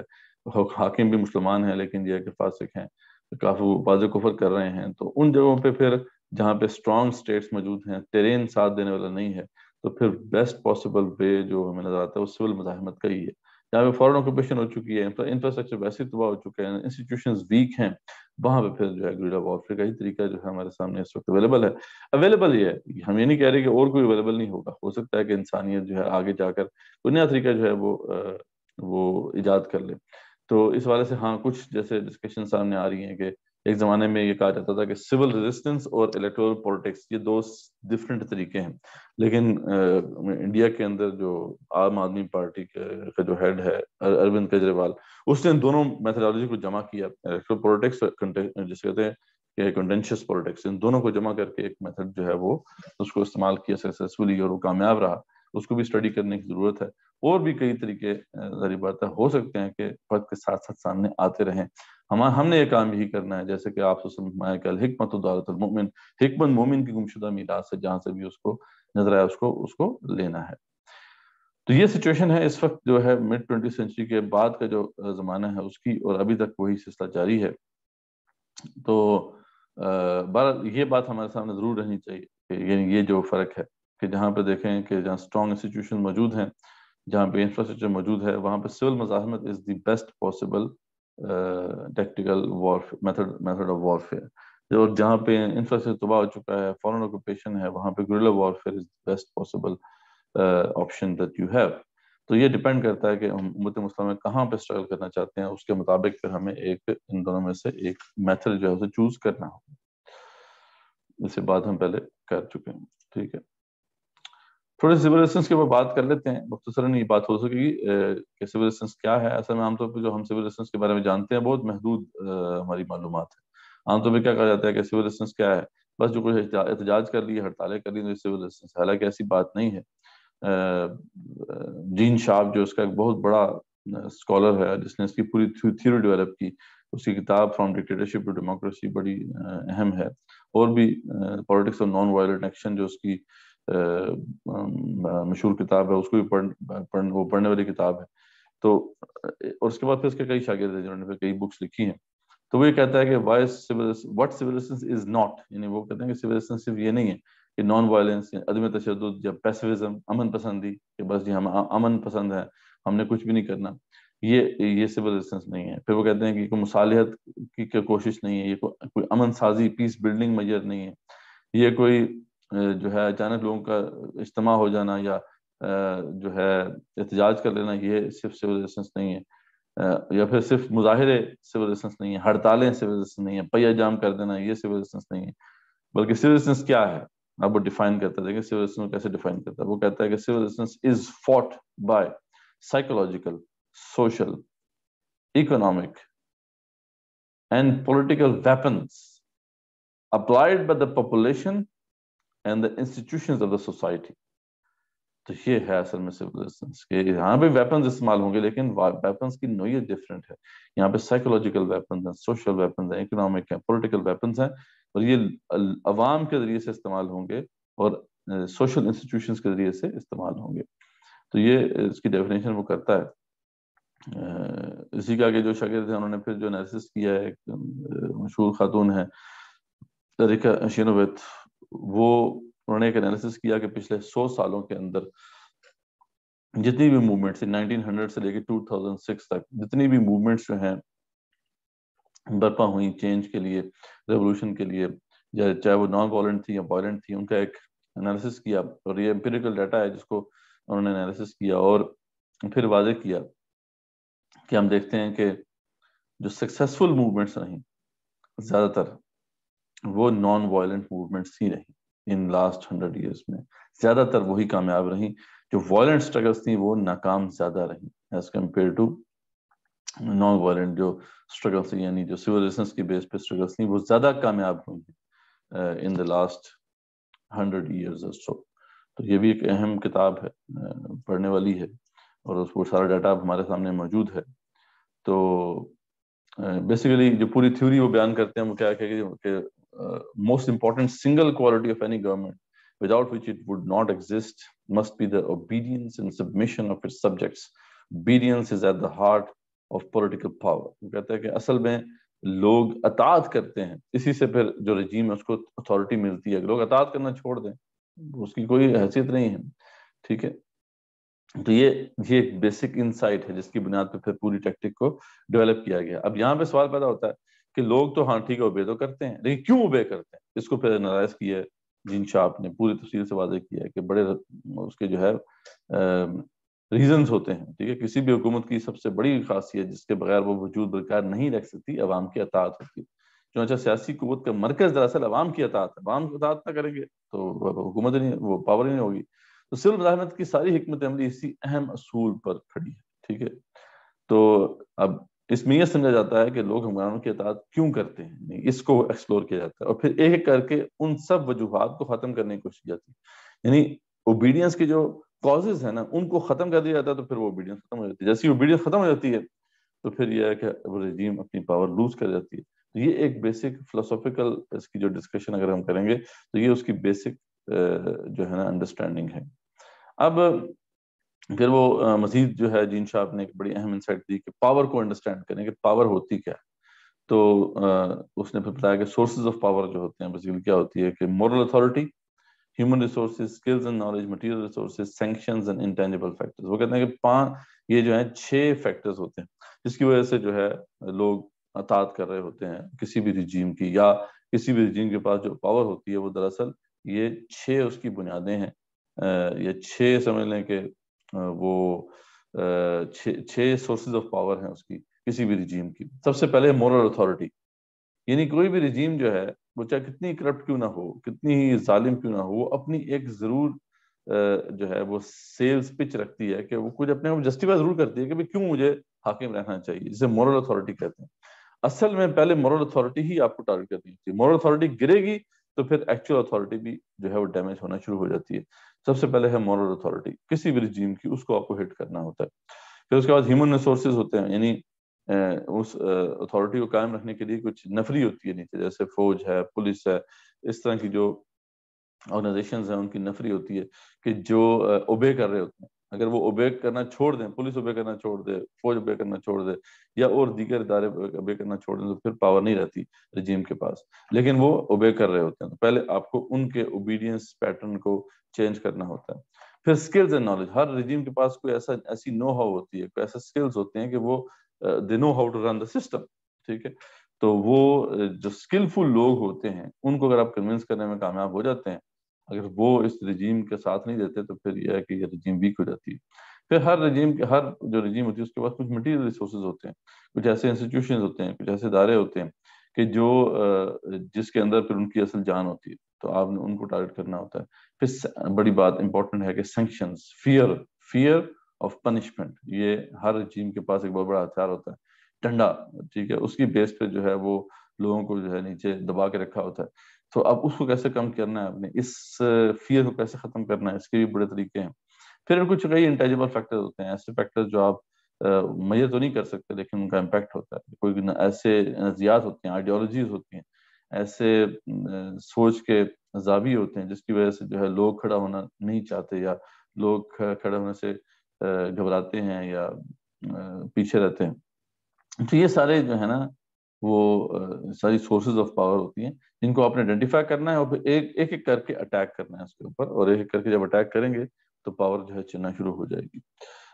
हाकिम भी मुसलमान हैं लेकिन यह है कि फासिक हैं तो काफी वाज कुफर कर रहे हैं तो उन जगहों पे फिर जहाँ पे स्ट्रॉन्ग स्टेट्स मौजूद हैं तेरेन साथ देने वाला नहीं है तो फिर बेस्ट पॉसिबल वे जो हमें नजर आता है वो सिविल मुजाहमत का ही है जहाँ पे फॉरन ऑक्यूपेशन हो चुकी है इंफ्रास्ट्रक्चर वैसे तबाह हो चुका है इंस्टीट्यूशन वीक हैं वहां पे फिर जो है ग्रिड ऑफ ऑफर का ही तरीका जो है हमारे सामने इस वक्त अवेलेबल है अवेलेबल ये है हम ये नहीं कह रहे कि और कोई अवेलेबल नहीं होगा हो सकता है कि इंसानियत जो है आगे जाकर कोई नया तरीका जो है वो वो ईजाद कर ले तो इस वाले से हाँ कुछ जैसे डिस्कशन सामने आ रही है कि एक जमाने में ये कहा जाता था कि सिविल रेजिस्टेंस और इलेक्टोरल पॉलिटिक्स ये दो डिफरेंट तरीके हैं लेकिन इंडिया के अंदर जो आम आदमी पार्टी का जो हेड है अरविंद केजरीवाल उसने दोनों मेथडोलॉजी को जमा किया इलेक्टोरल पॉलिटिक्स जिसे कहते हैं कंटेंशियस पॉलिटिक्स इन दोनों को जमा करके एक मेथड जो है वो उसको इस्तेमाल किया सक्सेसफुली और वो कामयाब रहा उसको भी स्टडी करने की जरूरत है और भी कई तरीके जारी बातें हो सकते हैं कि फर्द के साथ साथ सामने आते रहें हम हमने ये काम भी करना है जैसे कि आप कल हिकमत मोमिन की गुमशुदा मीरात है जहाँ से भी उसको नजर आया उसको उसको लेना है तो ये सिचुएशन है इस वक्त जो है मिड ट्वेंटी सेंचुरी के बाद का जो ज़माना है उसकी और अभी तक वही सिलसिला जारी है तो बहर ये बात हमारे सामने ज़रूर रहनी चाहिए ये जो फ़र्क है कि जहाँ पे देखें कि जहाँ स्ट्रॉन्ग इंस्टीट्यूशन मौजूद हैं जहाँ पे इंफ्रास्ट्रक्चर मौजूद है वहाँ पे सिविल मजामत is the best possible tactical method method of warfare और जहाँ पे इंफ्रास्ट्रक्चर तबाह हो चुका है फॉरन ऑक्यूपेशन है वहाँ पे guerrilla warfare is best possible option that you have तो ये डिपेंड करता है कि हम उम्मत मुस्लिम कहाँ पे स्ट्रगल करना चाहते हैं उसके मुताबिक फिर हमें एक इन दोनों में से एक मेथड जो है उसे चूज करना होगा इसे बात हम पहले कर चुके हैं ठीक है थोड़े सिविल रेजिस्टेंस के ऊपर बात कर लेते हैं मुख्तसरन ये बात हो सकेगी कि सिविल रेजिस्टेंस क्या है असल में आमतौर पर जो हम सिविल रेजिस्टेंस के बारे में जानते हैं बहुत महदूद हमारी मालूम है आमतौर पर क्या कहा जाता है कि सिविल रेजिस्टेंस क्या है बस जो कुछ एहतजाज कर लिए हड़तालें कर ली तो सिविल रेजिस्टेंस हालांकि ऐसी बात नहीं है जीन शाप जो उसका एक बहुत बड़ा स्कॉलर है जिसने इसकी पूरी थ्योरी डेवलप की उसकी किताब फ्रॉम डिक्टेटरशिप टू डेमोक्रेसी बड़ी अहम है और भी politics of non violent action जो उसकी मशहूर किताब है उसको भी पढ़, पढ़ वो पढ़ने वाली किताब है तो और उसके बाद फिर उसके कई शागि हैं जिन्होंने फिर कई बुक्स लिखी हैं तो वो ये कहता है कि why what civilization is not यानी वो कहते हैं कि सिविलाइजेशन सिर्फ ये नहीं है कि नॉन वायलेंस अदम तशद या पैसिविज्म अमन पसंदी कि बस जी हम अमन पसंद है हमने कुछ भी नहीं करना ये ये सिविलाइजेशन नहीं है फिर वो कहते हैं कि कोई मुसालहत की कोशिश नहीं है ये को, कोई अमन साजी पीस बिल्डिंग मेजर नहीं है ये कोई जो है अचानक लोगों का इज्तम हो जाना या जो है एहतजाज कर लेना ये सिर्फ सिविल रिलेशन नहीं है या फिर सिर्फ मुजाहरे सिविल रिलेशन नहीं है हड़तालें सिविल रिलेशन नहीं है पहिया जाम कर देना ये सिविल रिलेशन नहीं है बल्कि सिविल रिलेशन क्या है अब वो डिफाइन करता है देखिए सिविल रिलेशन कैसे डिफाइन करता है वो कहता है कि civil relation is fought by psychological social economic and political weapon applied by the population and the institution of the society तो ये है असल में सिविल रेजिस्टेंस के यहाँ पे वेपन इस्तेमाल होंगे लेकिन वेपन्स की नोयत डिफरेंट है यहाँ पे साइकोलॉजिकल वेपन हैं सोशल वेपन हैं इकोनॉमिक हैं पोलिटिकल वेपन हैं और ये अवाम के जरिए से इस्तेमाल होंगे और सोशल इंस्टीट्यूशन के जरिए से इस्तेमाल होंगे तो ये इसकी डेफिनेशन वो करता है इसी का जो शगिर है उन्होंने फिर जो एनालिसिस किया है मशहूर खातून है तरीका शीनोवैत वो उन्होंने एक एनालिसिस किया कि पिछले सौ सालों के अंदर जितनी भी मूवमेंट्स 1900 से लेकर 2006 तक जितनी भी मूवमेंट्स जो हैं बर्पा हुई चेंज के लिए रेवोल्यूशन के लिए या चाहे वो नॉन वॉलेंट थी या वॉलेंट थी उनका एक एनालिसिस किया और ये एम्पेरिकल डाटा है जिसको उन्होंने एनालिसिस किया और फिर वाजे किया कि हम देखते हैं कि जो सक्सेसफुल मूवमेंट्स रही ज़्यादातर वो नॉन वायलेंट मूवमेंट्स ही रही इन लास्ट हंड्रेड ईयर्स में ज्यादातर वही कामयाब रही जो वायलेंट स्ट्रगल्स थी वो नाकाम ज्यादा रही as compare to non violent जो स्ट्रगल्स थी यानी जो सिविल सिविलाइजेशन की बेस पे स्ट्रगल्स थी वो ज्यादा कामयाब हुई हैं in the last hundred years so तो ये भी एक अहम किताब है uh, पढ़ने वाली है और उस सारा डाटा हमारे सामने मौजूद है तो बेसिकली uh, जो पूरी थ्योरी वो बयान करते हैं वो क्या है कि uh, most important single quality of any government, without which it would not exist, must be the obedience and submission of its subjects. Obedience is at the heart of political power. वो कहता है कि असल में लोग अतात करते हैं इसी से फिर जो रजीम है उसको अथॉरिटी मिलती है लोग अतात करना छोड़ दें उसकी कोई हैसियत नहीं है ठीक है तो ये ये एक बेसिक इंसाइट है जिसकी कि लोग तो हाँ ठीक है उबे तो करते हैं लेकिन क्यों उबे करते हैं इसको फिर नाराज किया है शाह ने पूरी तफसील से वादे किया है कि बड़े उसके जो है रीजन होते हैं ठीक है किसी भी हुकूमत की सबसे बड़ी खासियत जिसके बगैर वो वजूद बरकरार नहीं रख सकती अवाम की अतात होती है जो अच्छा सियासी कुत का मरकज दरअसल अवाम की अतात अवाम की अतात ना करेंगे तो हुकूमत नहीं वो पावर ही नहीं होगी तो सिर्फ मदाहनत की सारी हमत अमली इसी अहम असूल पर खड़ी है ठीक है तो अब इसमें यह समझा जाता है कि लोग हुक्मरानों की अतात क्यों करते हैं इसको एक्सप्लोर किया जाता है और फिर एक एक करके उन सब वजूहत को ख़त्म करने की कोशिश की जाती है यानी ओबीडियंस के जो कॉजेज है ना उनको ख़त्म कर दिया जाता है तो फिर वो ओबीडियंस खत्म हो जाती है जैसी ओबीडियंस खत्म हो जाती है तो फिर यह है कि वो रजीम अपनी पावर लूज कर जाती है तो ये एक बेसिक फिलोसॉफिकल इसकी जो डिस्कशन अगर हम करेंगे तो ये उसकी बेसिक जो है ना अंडरस्टैंडिंग है अब फिर वो मजीद जो है जीन शाह ने एक बड़ी अहम इंसाइट दी कि पावर को अंडरस्टैंड करें कि पावर होती क्या है तो उसने फिर बताया कि सोर्सेज ऑफ पावर जो होते हैं बेसिकली क्या होती है कि moral authority human resource skills and knowledge material resource sanction and intangible factors वो कहते हैं कि पाँच ये जो है छः फैक्टर्स होते हैं जिसकी वजह से जो है लोग अतात कर रहे होते हैं किसी भी रिजीम की या किसी भी रिजीम के पास जो पावर होती है वो दरअसल ये छः उसकी बुनियादें हैं या छः समझ लें कि वो छः सोर्सेज ऑफ पावर हैं उसकी किसी भी रिजीम की सबसे पहले मॉरल अथॉरिटी यानी कोई भी रिजीम जो है वो चाहे कितनी करप्ट क्यों ना हो कितनी ही जालिम क्यों ना हो वो अपनी एक ज़रूर जो है वो सेल्स पिच रखती है कि वो कुछ अपने आप जस्टिफाई ज़रूर करती है कि भाई क्यों मुझे हाकिम रहना चाहिए जिसे मॉरल अथॉरिटी कहते हैं असल में पहले मॉरल अथॉरिटी ही आपको टारगेट करनी होती है मॉरल अथॉरिटी गिरेगी तो फिर एक्चुअल अथॉरिटी भी जो है वो डैमेज होना शुरू हो जाती है सबसे पहले है मॉरल अथॉरिटी किसी भी रिजीम की उसको आपको हिट करना होता है फिर उसके बाद ह्यूमन रिसोर्सेज होते हैं यानी उस अथॉरिटी को कायम रखने के लिए कुछ नफरी होती है नीचे जैसे फौज है पुलिस है इस तरह की जो ऑर्गेनाइजेशन है उनकी नफरी होती है कि जो ओबे कर रहे होते हैं अगर वो ओबे करना छोड़ दें पुलिस ओबे करना छोड़ दे फौज ओबे करना छोड़ दे या और दीगर इदारे ओबे करना छोड़ दें तो फिर पावर नहीं रहती रजीम के पास लेकिन वो ओबे कर रहे होते हैं तो पहले आपको उनके ओबीडियंस पैटर्न को चेंज करना होता है फिर स्किल्स एंड नॉलेज हर रिजीम के पास कोई ऐसा ऐसी नो हाउ होती है कोई ऐसा स्किल्स होते हैं कि वो they know how to run the system ठीक है तो वो जो स्किलफुल लोग होते हैं उनको अगर आप कन्विंस करने में कामयाब हो जाते हैं अगर वो इस रजीम के साथ नहीं देते तो फिर यह है कि यह रजीम वीक हो जाती है फिर हर रजीम के हर जो रजीम होती है उसके पास कुछ मटीरियल रिसोर्स होते हैं कुछ ऐसे इंस्टीट्यूशन होते हैं कुछ ऐसे इदारे होते हैं कि जो जिसके अंदर फिर उनकी असल जान होती है तो आपने उनको टारगेट करना होता है फिर बड़ी बात इंपॉर्टेंट है कि sanction fear fear of punishment ये हर जीम के पास एक बहुत बड़ा हथियार होता है डंडा ठीक है उसकी बेस पे जो है वो लोगों को जो है नीचे दबा के रखा होता है तो अब उसको कैसे कम करना है आपने इस फियर को कैसे खत्म करना है इसके भी बड़े तरीके हैं फिर कुछ कई इंटेजिबल फैक्टर्स होते हैं ऐसे फैक्टर्स जो आप मैय तो नहीं कर सकते लेकिन उनका इम्पैक्ट होता है कोई ऐसे नजरियात होते हैं आइडियोलॉजीज होती हैं ऐसे सोच के जावी होते हैं जिसकी वजह से जो है लोग खड़ा होना नहीं चाहते या लोग खड़े होने से घबराते हैं या पीछे रहते हैं तो ये सारे जो है ना वो सारी सोर्सेज ऑफ पावर होती हैं जिनको आपने आइडेंटिफाई करना है और फिर एक एक एक करके अटैक करना है उसके ऊपर और एक एक करके जब अटैक करेंगे तो पावर जो है चलना शुरू हो जाएगी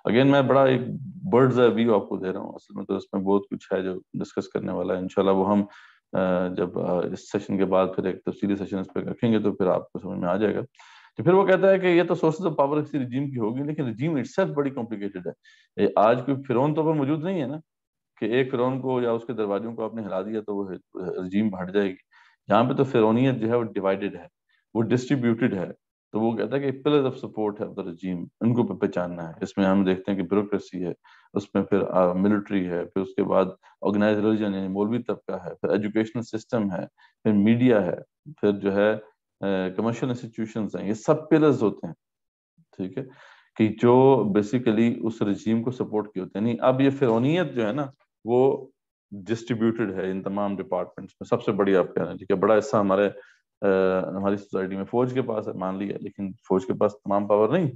अगेन मैं बड़ा एक बर्ड्स व्यू आपको दे रहा हूँ असल में तो इसमें बहुत कुछ है जो डिस्कस करने वाला है इनशाला वो हम जब इस सेशन के बाद फिर एक तफसीली सेशन इस पर रखेंगे तो फिर आपको समझ में आ जाएगा तो फिर वो कहता है कि ये तो सोर्सेज ऑफ पावर किसी रिजीम की होगी लेकिन रिजीम इट बड़ी कॉम्प्लिकेटेड है ये आज कोई फिरौन तो पर मौजूद नहीं है ना कि एक फिरौन को या उसके दरवाजों को आपने हिला दिया तो वो रजीम हट जाएगी यहाँ पे तो फिरौनीत जो है वो डिवाइडेड है वो डिस्ट्रीब्यूटेड है तो वो कहता है कि पिलर ऑफ सपोर्ट है रजीम उनको पहचानना है इसमें हम देखते हैं कि ब्यूरोसी है उसमें फिर मिलिट्री है फिर उसके बाद ऑर्गेनाइज रिलीजन यानी मौलवी तबका है फिर एजुकेशनल सिस्टम है फिर मीडिया है फिर जो है कमर्शियल इंस्टीट्यूशन हैं ये सब पिलर्स होते हैं ठीक है कि जो बेसिकली उस रजीम को सपोर्ट किए होते हैं नहीं अब ये फिरौनीत जो है ना वो डिस्ट्रीब्यूटेड है इन तमाम डिपार्टमेंट्स में सबसे बड़ी आप कह रहे हैं ठीक है बड़ा हिस्सा हमारे आ, हमारी सोसाइटी में फौज के पास है मान लिया लेकिन फौज के पास तमाम पावर नहीं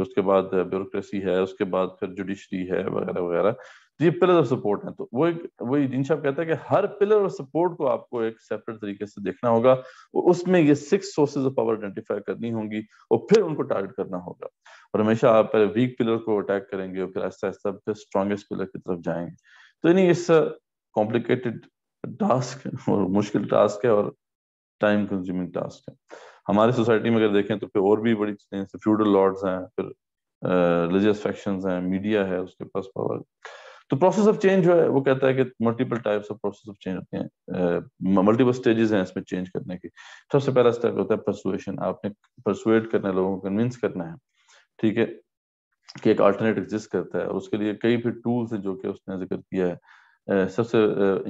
फिर उसके बाद ब्यूरोसी है उसके बाद फिर जुडिशरी है वगैरह वगैरह तो ये पिलर ऑफ सपोर्ट है तो वो एक वही जिन साहब कहता है कि हर पिलर ऑफ सपोर्ट को आपको एक सेपरेट तरीके से देखना होगा और उसमें ये six sources of power identify करनी होगी और फिर उनको टारगेट करना होगा और हमेशा आप पहले वीक पिलर को अटैक करेंगे और फिर आहिस्ता आहिस्ता फिर स्ट्रॉन्गेस्ट पिलर की तरफ जाएंगे तो यानी इस कॉम्प्लिकेटेड टास्क और मुश्किल टास्क है और टाइम कंज्यूमिंग टास्क है हमारे सोसाइटी में अगर देखें तो फिर और भी बड़ी चीजें फ्यूडल लॉर्ड्स हैं फिर रिलीजियस फैक्शन हैं मीडिया है उसके पास पावर तो प्रोसेस ऑफ चेंज जो है वो कहता है कि multiple types of process of change होते हैं मल्टीपल स्टेजेस हैं इसमें चेंज करने की सबसे पहला स्टेप होता है परसुएशन आपने परसुएट करना है लोगों को कन्विंस करना है ठीक है कि एक अल्टरनेट एग्जिस्ट करता है और उसके लिए कई फिर टूल्स हैं जो कि उसने जिक्र किया है सबसे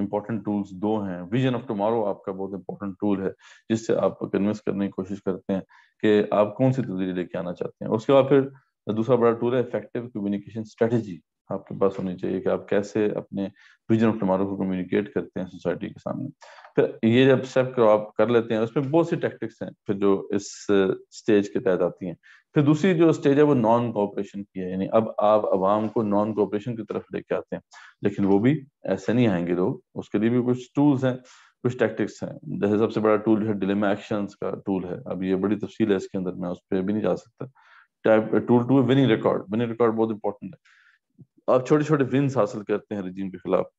इम्पोर्टेंट टूल्स दो हैं विजन ऑफ टुमारो आपका बहुत इंपॉर्टेंट टूल है जिससे आप कन्विंस करने की कोशिश करते हैं कि आप कौन सी तब्दीली लेके आना चाहते हैं उसके बाद फिर दूसरा बड़ा टूल है इफेक्टिव कम्युनिकेशन स्ट्रेटजी आपके पास होनी चाहिए कि आप कैसे अपने विजन ऑफ टुमारो को कम्युनिकेट करते हैं सोसाइटी के सामने फिर ये जब स्टेप आप कर लेते हैं उसमें बहुत सी टेक्टिक्स हैं फिर जो इस स्टेज के तहत आती हैं फिर दूसरी जो स्टेज है वो नॉन कॉपरेशन की है यानी अब आप आवाम को नॉन कॉपरेशन की तरफ लेके आते हैं लेकिन वो भी ऐसे नहीं आएंगे लोग उसके लिए भी कुछ टूल्स हैं कुछ टैक्टिक्स हैं जैसे सबसे बड़ा टूल जो है डिलेमा एक्शन का टूल है अब ये बड़ी तफसील है इसके अंदर मैं उस पर भी नहीं जा सकता type tool to winning record winning record बहुत इंपॉर्टेंट है आप छोटे छोटे विन्स हासिल करते हैं रजीम के खिलाफ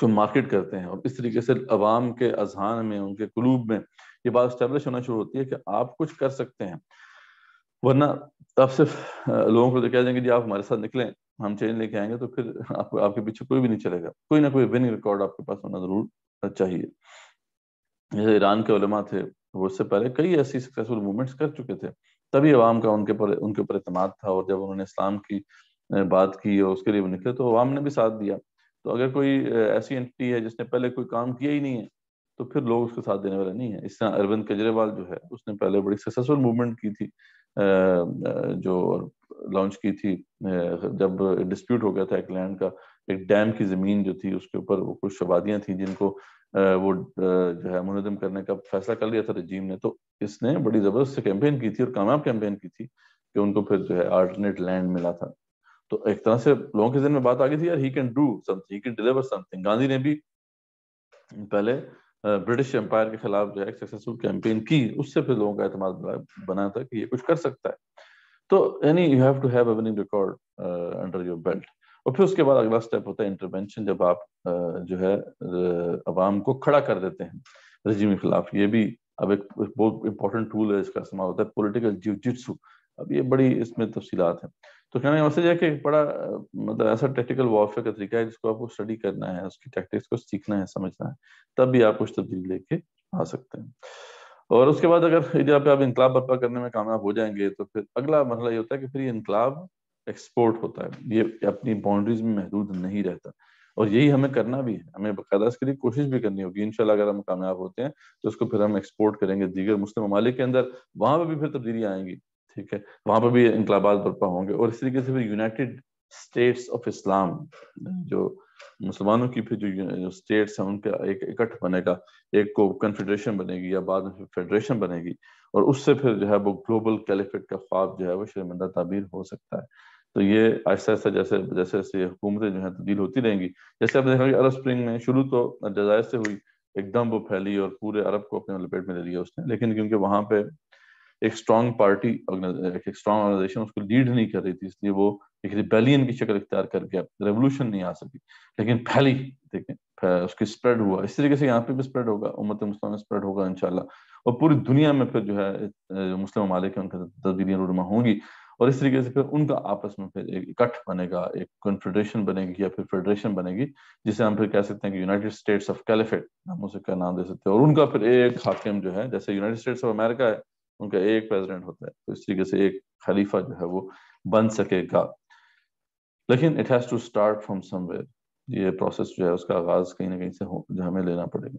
तो मार्केट करते हैं और इस तरीके से अवाम के अजहान में उनके क्लूब में ये बात स्टेब्लिश होना शुरू होती है कि आप कुछ कर सकते हैं वरना आप सिर्फ लोगों को तो कह देंगे जी आप हमारे साथ निकलें हम चेंज लेके आएंगे तो फिर आप, आपके पीछे कोई भी नहीं चलेगा कोई ना कोई विनिंग रिकॉर्ड आपके पास होना जरूर चाहिए जैसे ईरान के उलमा थे वो उससे पहले कई ऐसी सक्सेसफुल मूवमेंट्स कर चुके थे तभी आवाम का उनके पर उनके ऊपर अतमाद था और जब उन्होंने इस्लाम की बात की और उसके लिए वो निकले तो अवाम ने भी साथ दिया तो अगर कोई ऐसी एंटिटी है जिसने पहले कोई काम किया ही नहीं है तो फिर लोग उसके साथ देने वाला नहीं है इस तरह अरविंद केजरीवाल जो है उसने पहले बड़ी सक्सेसफुल मूवमेंट की थी जो लॉन्च की थी जब डिस्प्यूट हो गया था एक लैंड का एक डैम की जमीन जो थी उसके ऊपर वो कुछ आबादियां थी जिनको वो जो है मुनदम करने का फैसला कर लिया था रजीम ने तो इसने बड़ी जबरदस्त से कैंपेन की थी और कामयाब कैंपेन की थी कि उनको फिर जो है आल्टरनेट लैंड मिला था तो एक तरह से लोगों के जिन में बात आ गई थी यार he can do something he can deliver something Gandhi ने भी पहले ब्रिटिश एम्पायर के खिलाफ जो है सक्सेसफुल कैंपेन की उससे फिर लोगों का एतम बना था कि ये कुछ कर सकता है तो यानी you have to have winning record under your belt और फिर उसके बाद अगला स्टेप होता है इंटरवेंशन जब आप जो है आवाम को खड़ा कर देते हैं रजीम के खिलाफ ये भी अब एक बहुत इंपॉर्टेंट टूल है इसका इस्तेमाल होता है पोलिटिकल जीव जिट्सू अब ये बड़ी इसमें तफसीत है तो कहना मैसेज है कि बड़ा मतलब ऐसा टेक्टिकल वॉरफेयर का तरीका है जिसको आपको स्टडी करना है उसकी टैक्टिक्स को सीखना है समझना है तब भी आप कुछ तब्दीली लेके आ सकते हैं और उसके बाद अगर इंडिया पे आप इनकलाब बर्पा करने में कामयाब हो जाएंगे तो फिर अगला मसला ये होता है कि फिर ये इनकलाब एक्सपोर्ट होता है ये अपनी बाउंड्रीज में महदूद नहीं रहता और यही हमें करना भी है हमें बाकायदा इसके लिए कोशिश भी करनी होगी इनशाला अगर हम कामयाब होते हैं तो उसको फिर हम एक्सपोर्ट करेंगे दीगर मुस्लिम ममालिक के अंदर वहां पर भी फिर तब्दीलियाँ आएंगी ठीक है वहां पर भी इनकलाबात बर्पा होंगे और इस तरीके से फिर यूनाइटेड स्टेट्स ऑफ इस्लाम जो मुसलमानों की फिर जो स्टेट्स हैं उनका एक इकट्ठ बनेगा एक को कन्फेडरेशन बनेगी या बाद में फेडरेशन बनेगी और उससे फिर जो है वो ग्लोबल कैलिफेट का ख्वाब जो है वो शर्मिंदा ताबीर हो सकता है तो ये ऐसा ऐसा जैसे जैसे जैसे हुकूमतें जो है तब्दील होती रहेंगी जैसे आप देखा अरब स्प्रिंग में शुरू तो जजायर से हुई एकदम वो फैली और पूरे अरब को अपने लपेट में ले लिया उसने लेकिन क्योंकि वहां पे एक स्ट्रॉन्ग पार्टी एक स्ट्रॉन्ग ऑर्गेनाइजेशन उसको लीड नहीं कर रही थी इसलिए वो एक रिबेलियन की शक्ल इख्तियार कर गया रेवोल्यूशन नहीं आ सकी लेकिन फैली देखें उसकी स्प्रेड हुआ इस तरीके से यहाँ पे भी स्प्रेड होगा उम्मत मुस्लिम में स्प्रेड होगा इनशाला और पूरी दुनिया में फिर जो है मुस्लिम ममालिक है उनकी तब्दीलियाँ रूनमा होंगी और इस तरीके से फिर उनका आपस में फिर एक इकट्ठ बनेगा एक कॉन्फेडरेशन बनेगी या फिर फेडरेशन बनेगी जिसे हम फिर कह सकते हैं कि यूनाइटेड स्टेट्स ऑफ कैलिफेट हम उसे का नाम दे सकते हैं और उनका फिर एक हाकिम जो है जैसे यूनाइटेड स्टेट्स ऑफ अमेरिका है उनका एक प्रेसिडेंट होता है तो इस तरीके से एक खलीफा जो है वो बन सकेगा लेकिन it has to start from somewhere ये प्रोसेस जो है उसका आगाज कहीं ना कहीं से हो जो हमें लेना पड़ेगा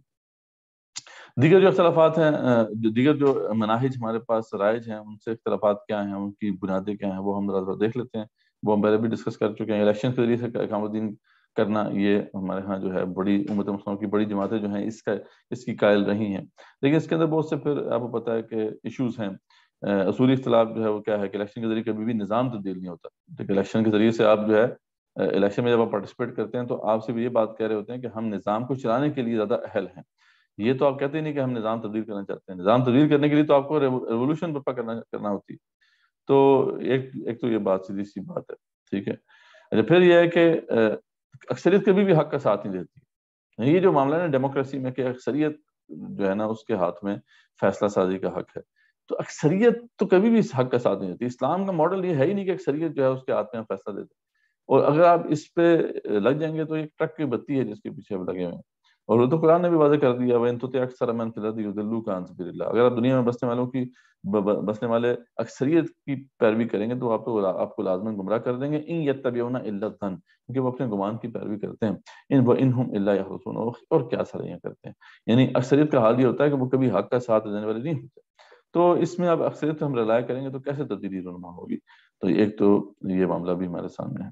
दीगर जो अख्तलाफात हैं दीगर जो मनाहिज हमारे पास राइज हैं उनसे अख्तलाफात क्या हैं उनकी बुनियादें क्या हैं वो हम देख लेते हैं वो हम पहले भी डिस्कस कर चुके हैं इलेक्शन के जरिए से इकामुद्दीन करना ये हमारे यहाँ जो है बड़ी उम्मत मुस्लिम की बड़ी जमातें जो हैं इसका इसकी कायल रही हैं लेकिन इसके अंदर बहुत से फिर आपको पता है कि इशूज़ हैं असूली इख्तलाफ जो है वो क्या है कि इलेक्शन के जरिए कभी भी निज़ाम तब्दील नहीं होता तो इलेक्शन के जरिए से आप जो है इलेक्शन में जब आप पार्टिसिपेट करते हैं तो आप सिर्फ ये बात कह रहे होते हैं कि हम निज़ाम को चलाने के लिए ज़्यादा अहल हैं ये तो आप कहते ही नहीं कि हम निज़ाम तब्दील करना चाहते हैं निज़ाम तब्दील करने के लिए तो आपको रेवोल्यूशन बपा करना करना होती है तो एक एक तो ये बात सीधी सी बात है ठीक है अच्छा फिर यह है कि अक्सरियत कभी भी हक का साथ नहीं देती ये जो मामला है ना डेमोक्रेसी में कि अक्सरियत जो है ना उसके हाथ में फैसला साजी का हक है तो अक्सरियत तो कभी भी इस हक का साथ नहीं देती इस्लाम का मॉडल ये है ही नहीं कि अक्सरियत जो है उसके हाथ में फैसला देते और अगर आप इस पे लग जाएंगे तो एक ट्रक की बत्ती है जिसके पीछे आप लगे हुए हैं और वो तो कुरान ने भी वाजह कर दिया वह तो अक्सर अमन फिल्ला अगर आप दुनिया में बसने वालों की बसने वाले अक्सरियत की पैरवी करेंगे तो आप तो आपको लाजमन गुमराह कर देंगे इन यद तबीना इल्लान क्योंकि वो अपने गुमान की पैरवी करते हैं इन व इन हम अल्ला और क्या सरियाँ करते हैं यानी अक्सरियत का हाल ये होता है कि वो कभी हक का साथ देने वाले नहीं होते तो इसमें आप अक्सरियत हम रलाय करेंगे तो कैसे तब्दीली रनुमा होगी तो एक तो ये मामला भी हमारे सामने है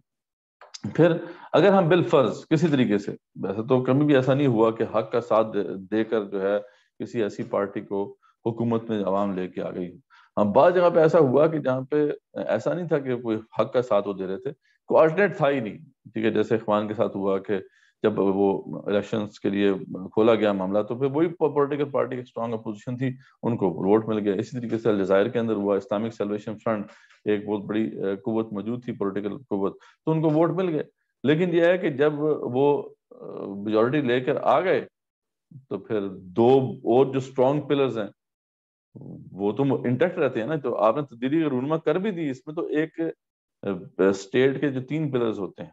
फिर अगर हम बिलफर्ज किसी तरीके से वैसे तो कभी भी ऐसा नहीं हुआ कि हक का साथ देकर जो है किसी ऐसी पार्टी को हुकूमत में आवाम लेके आ गई हम हाँ, बाद जगह पे ऐसा हुआ कि जहाँ पे ऐसा नहीं था कि कोई हक का साथ वो दे रहे थे कोई अल्टरनेट था ही नहीं ठीक है जैसे अखबान के साथ हुआ कि जब वो इलेक्शन के लिए खोला गया मामला तो फिर वही पोलिटिकल पार्टी की स्ट्रॉन्ग अपोजिशन थी उनको वोट मिल गया इसी तरीके से अलजायर के अंदर हुआ इस्लामिक सेल्वेशन फ्रंट एक बहुत बड़ी कुत मौजूद थी पोलिटिकल कुत तो उनको वोट मिल गए लेकिन यह है कि जब वो मेजोरिटी लेकर आ गए तो फिर दो और जो स्ट्रॉन्ग पिलर्स हैं वो तो इंटेक्ट रहते हैं ना तो आपने तब्दीली रूनमा कर भी दी इसमें तो एक स्टेट के जो तीन पिलर्स होते हैं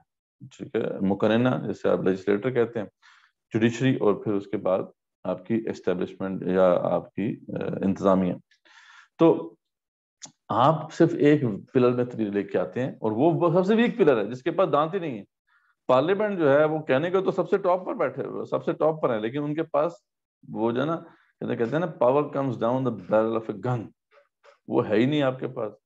ठीक है मुकरना जैसे आप लेजिस्लेटर कहते हैं जुडिशरी और फिर उसके बाद आपकी एस्टेब्लिशमेंट या आपकी इंतजामिया तो आप सिर्फ एक पिलर में तब्दील लेके आते हैं और वो सबसे वीक पिलर है जिसके पास दांत ही नहीं है पार्लियामेंट जो है वो कहने को तो सबसे टॉप पर बैठे सबसे टॉप पर है लेकिन उनके पास वो जो ना कहते हैं ना power comes down the barrel of a gun वो है ही नहीं आपके पास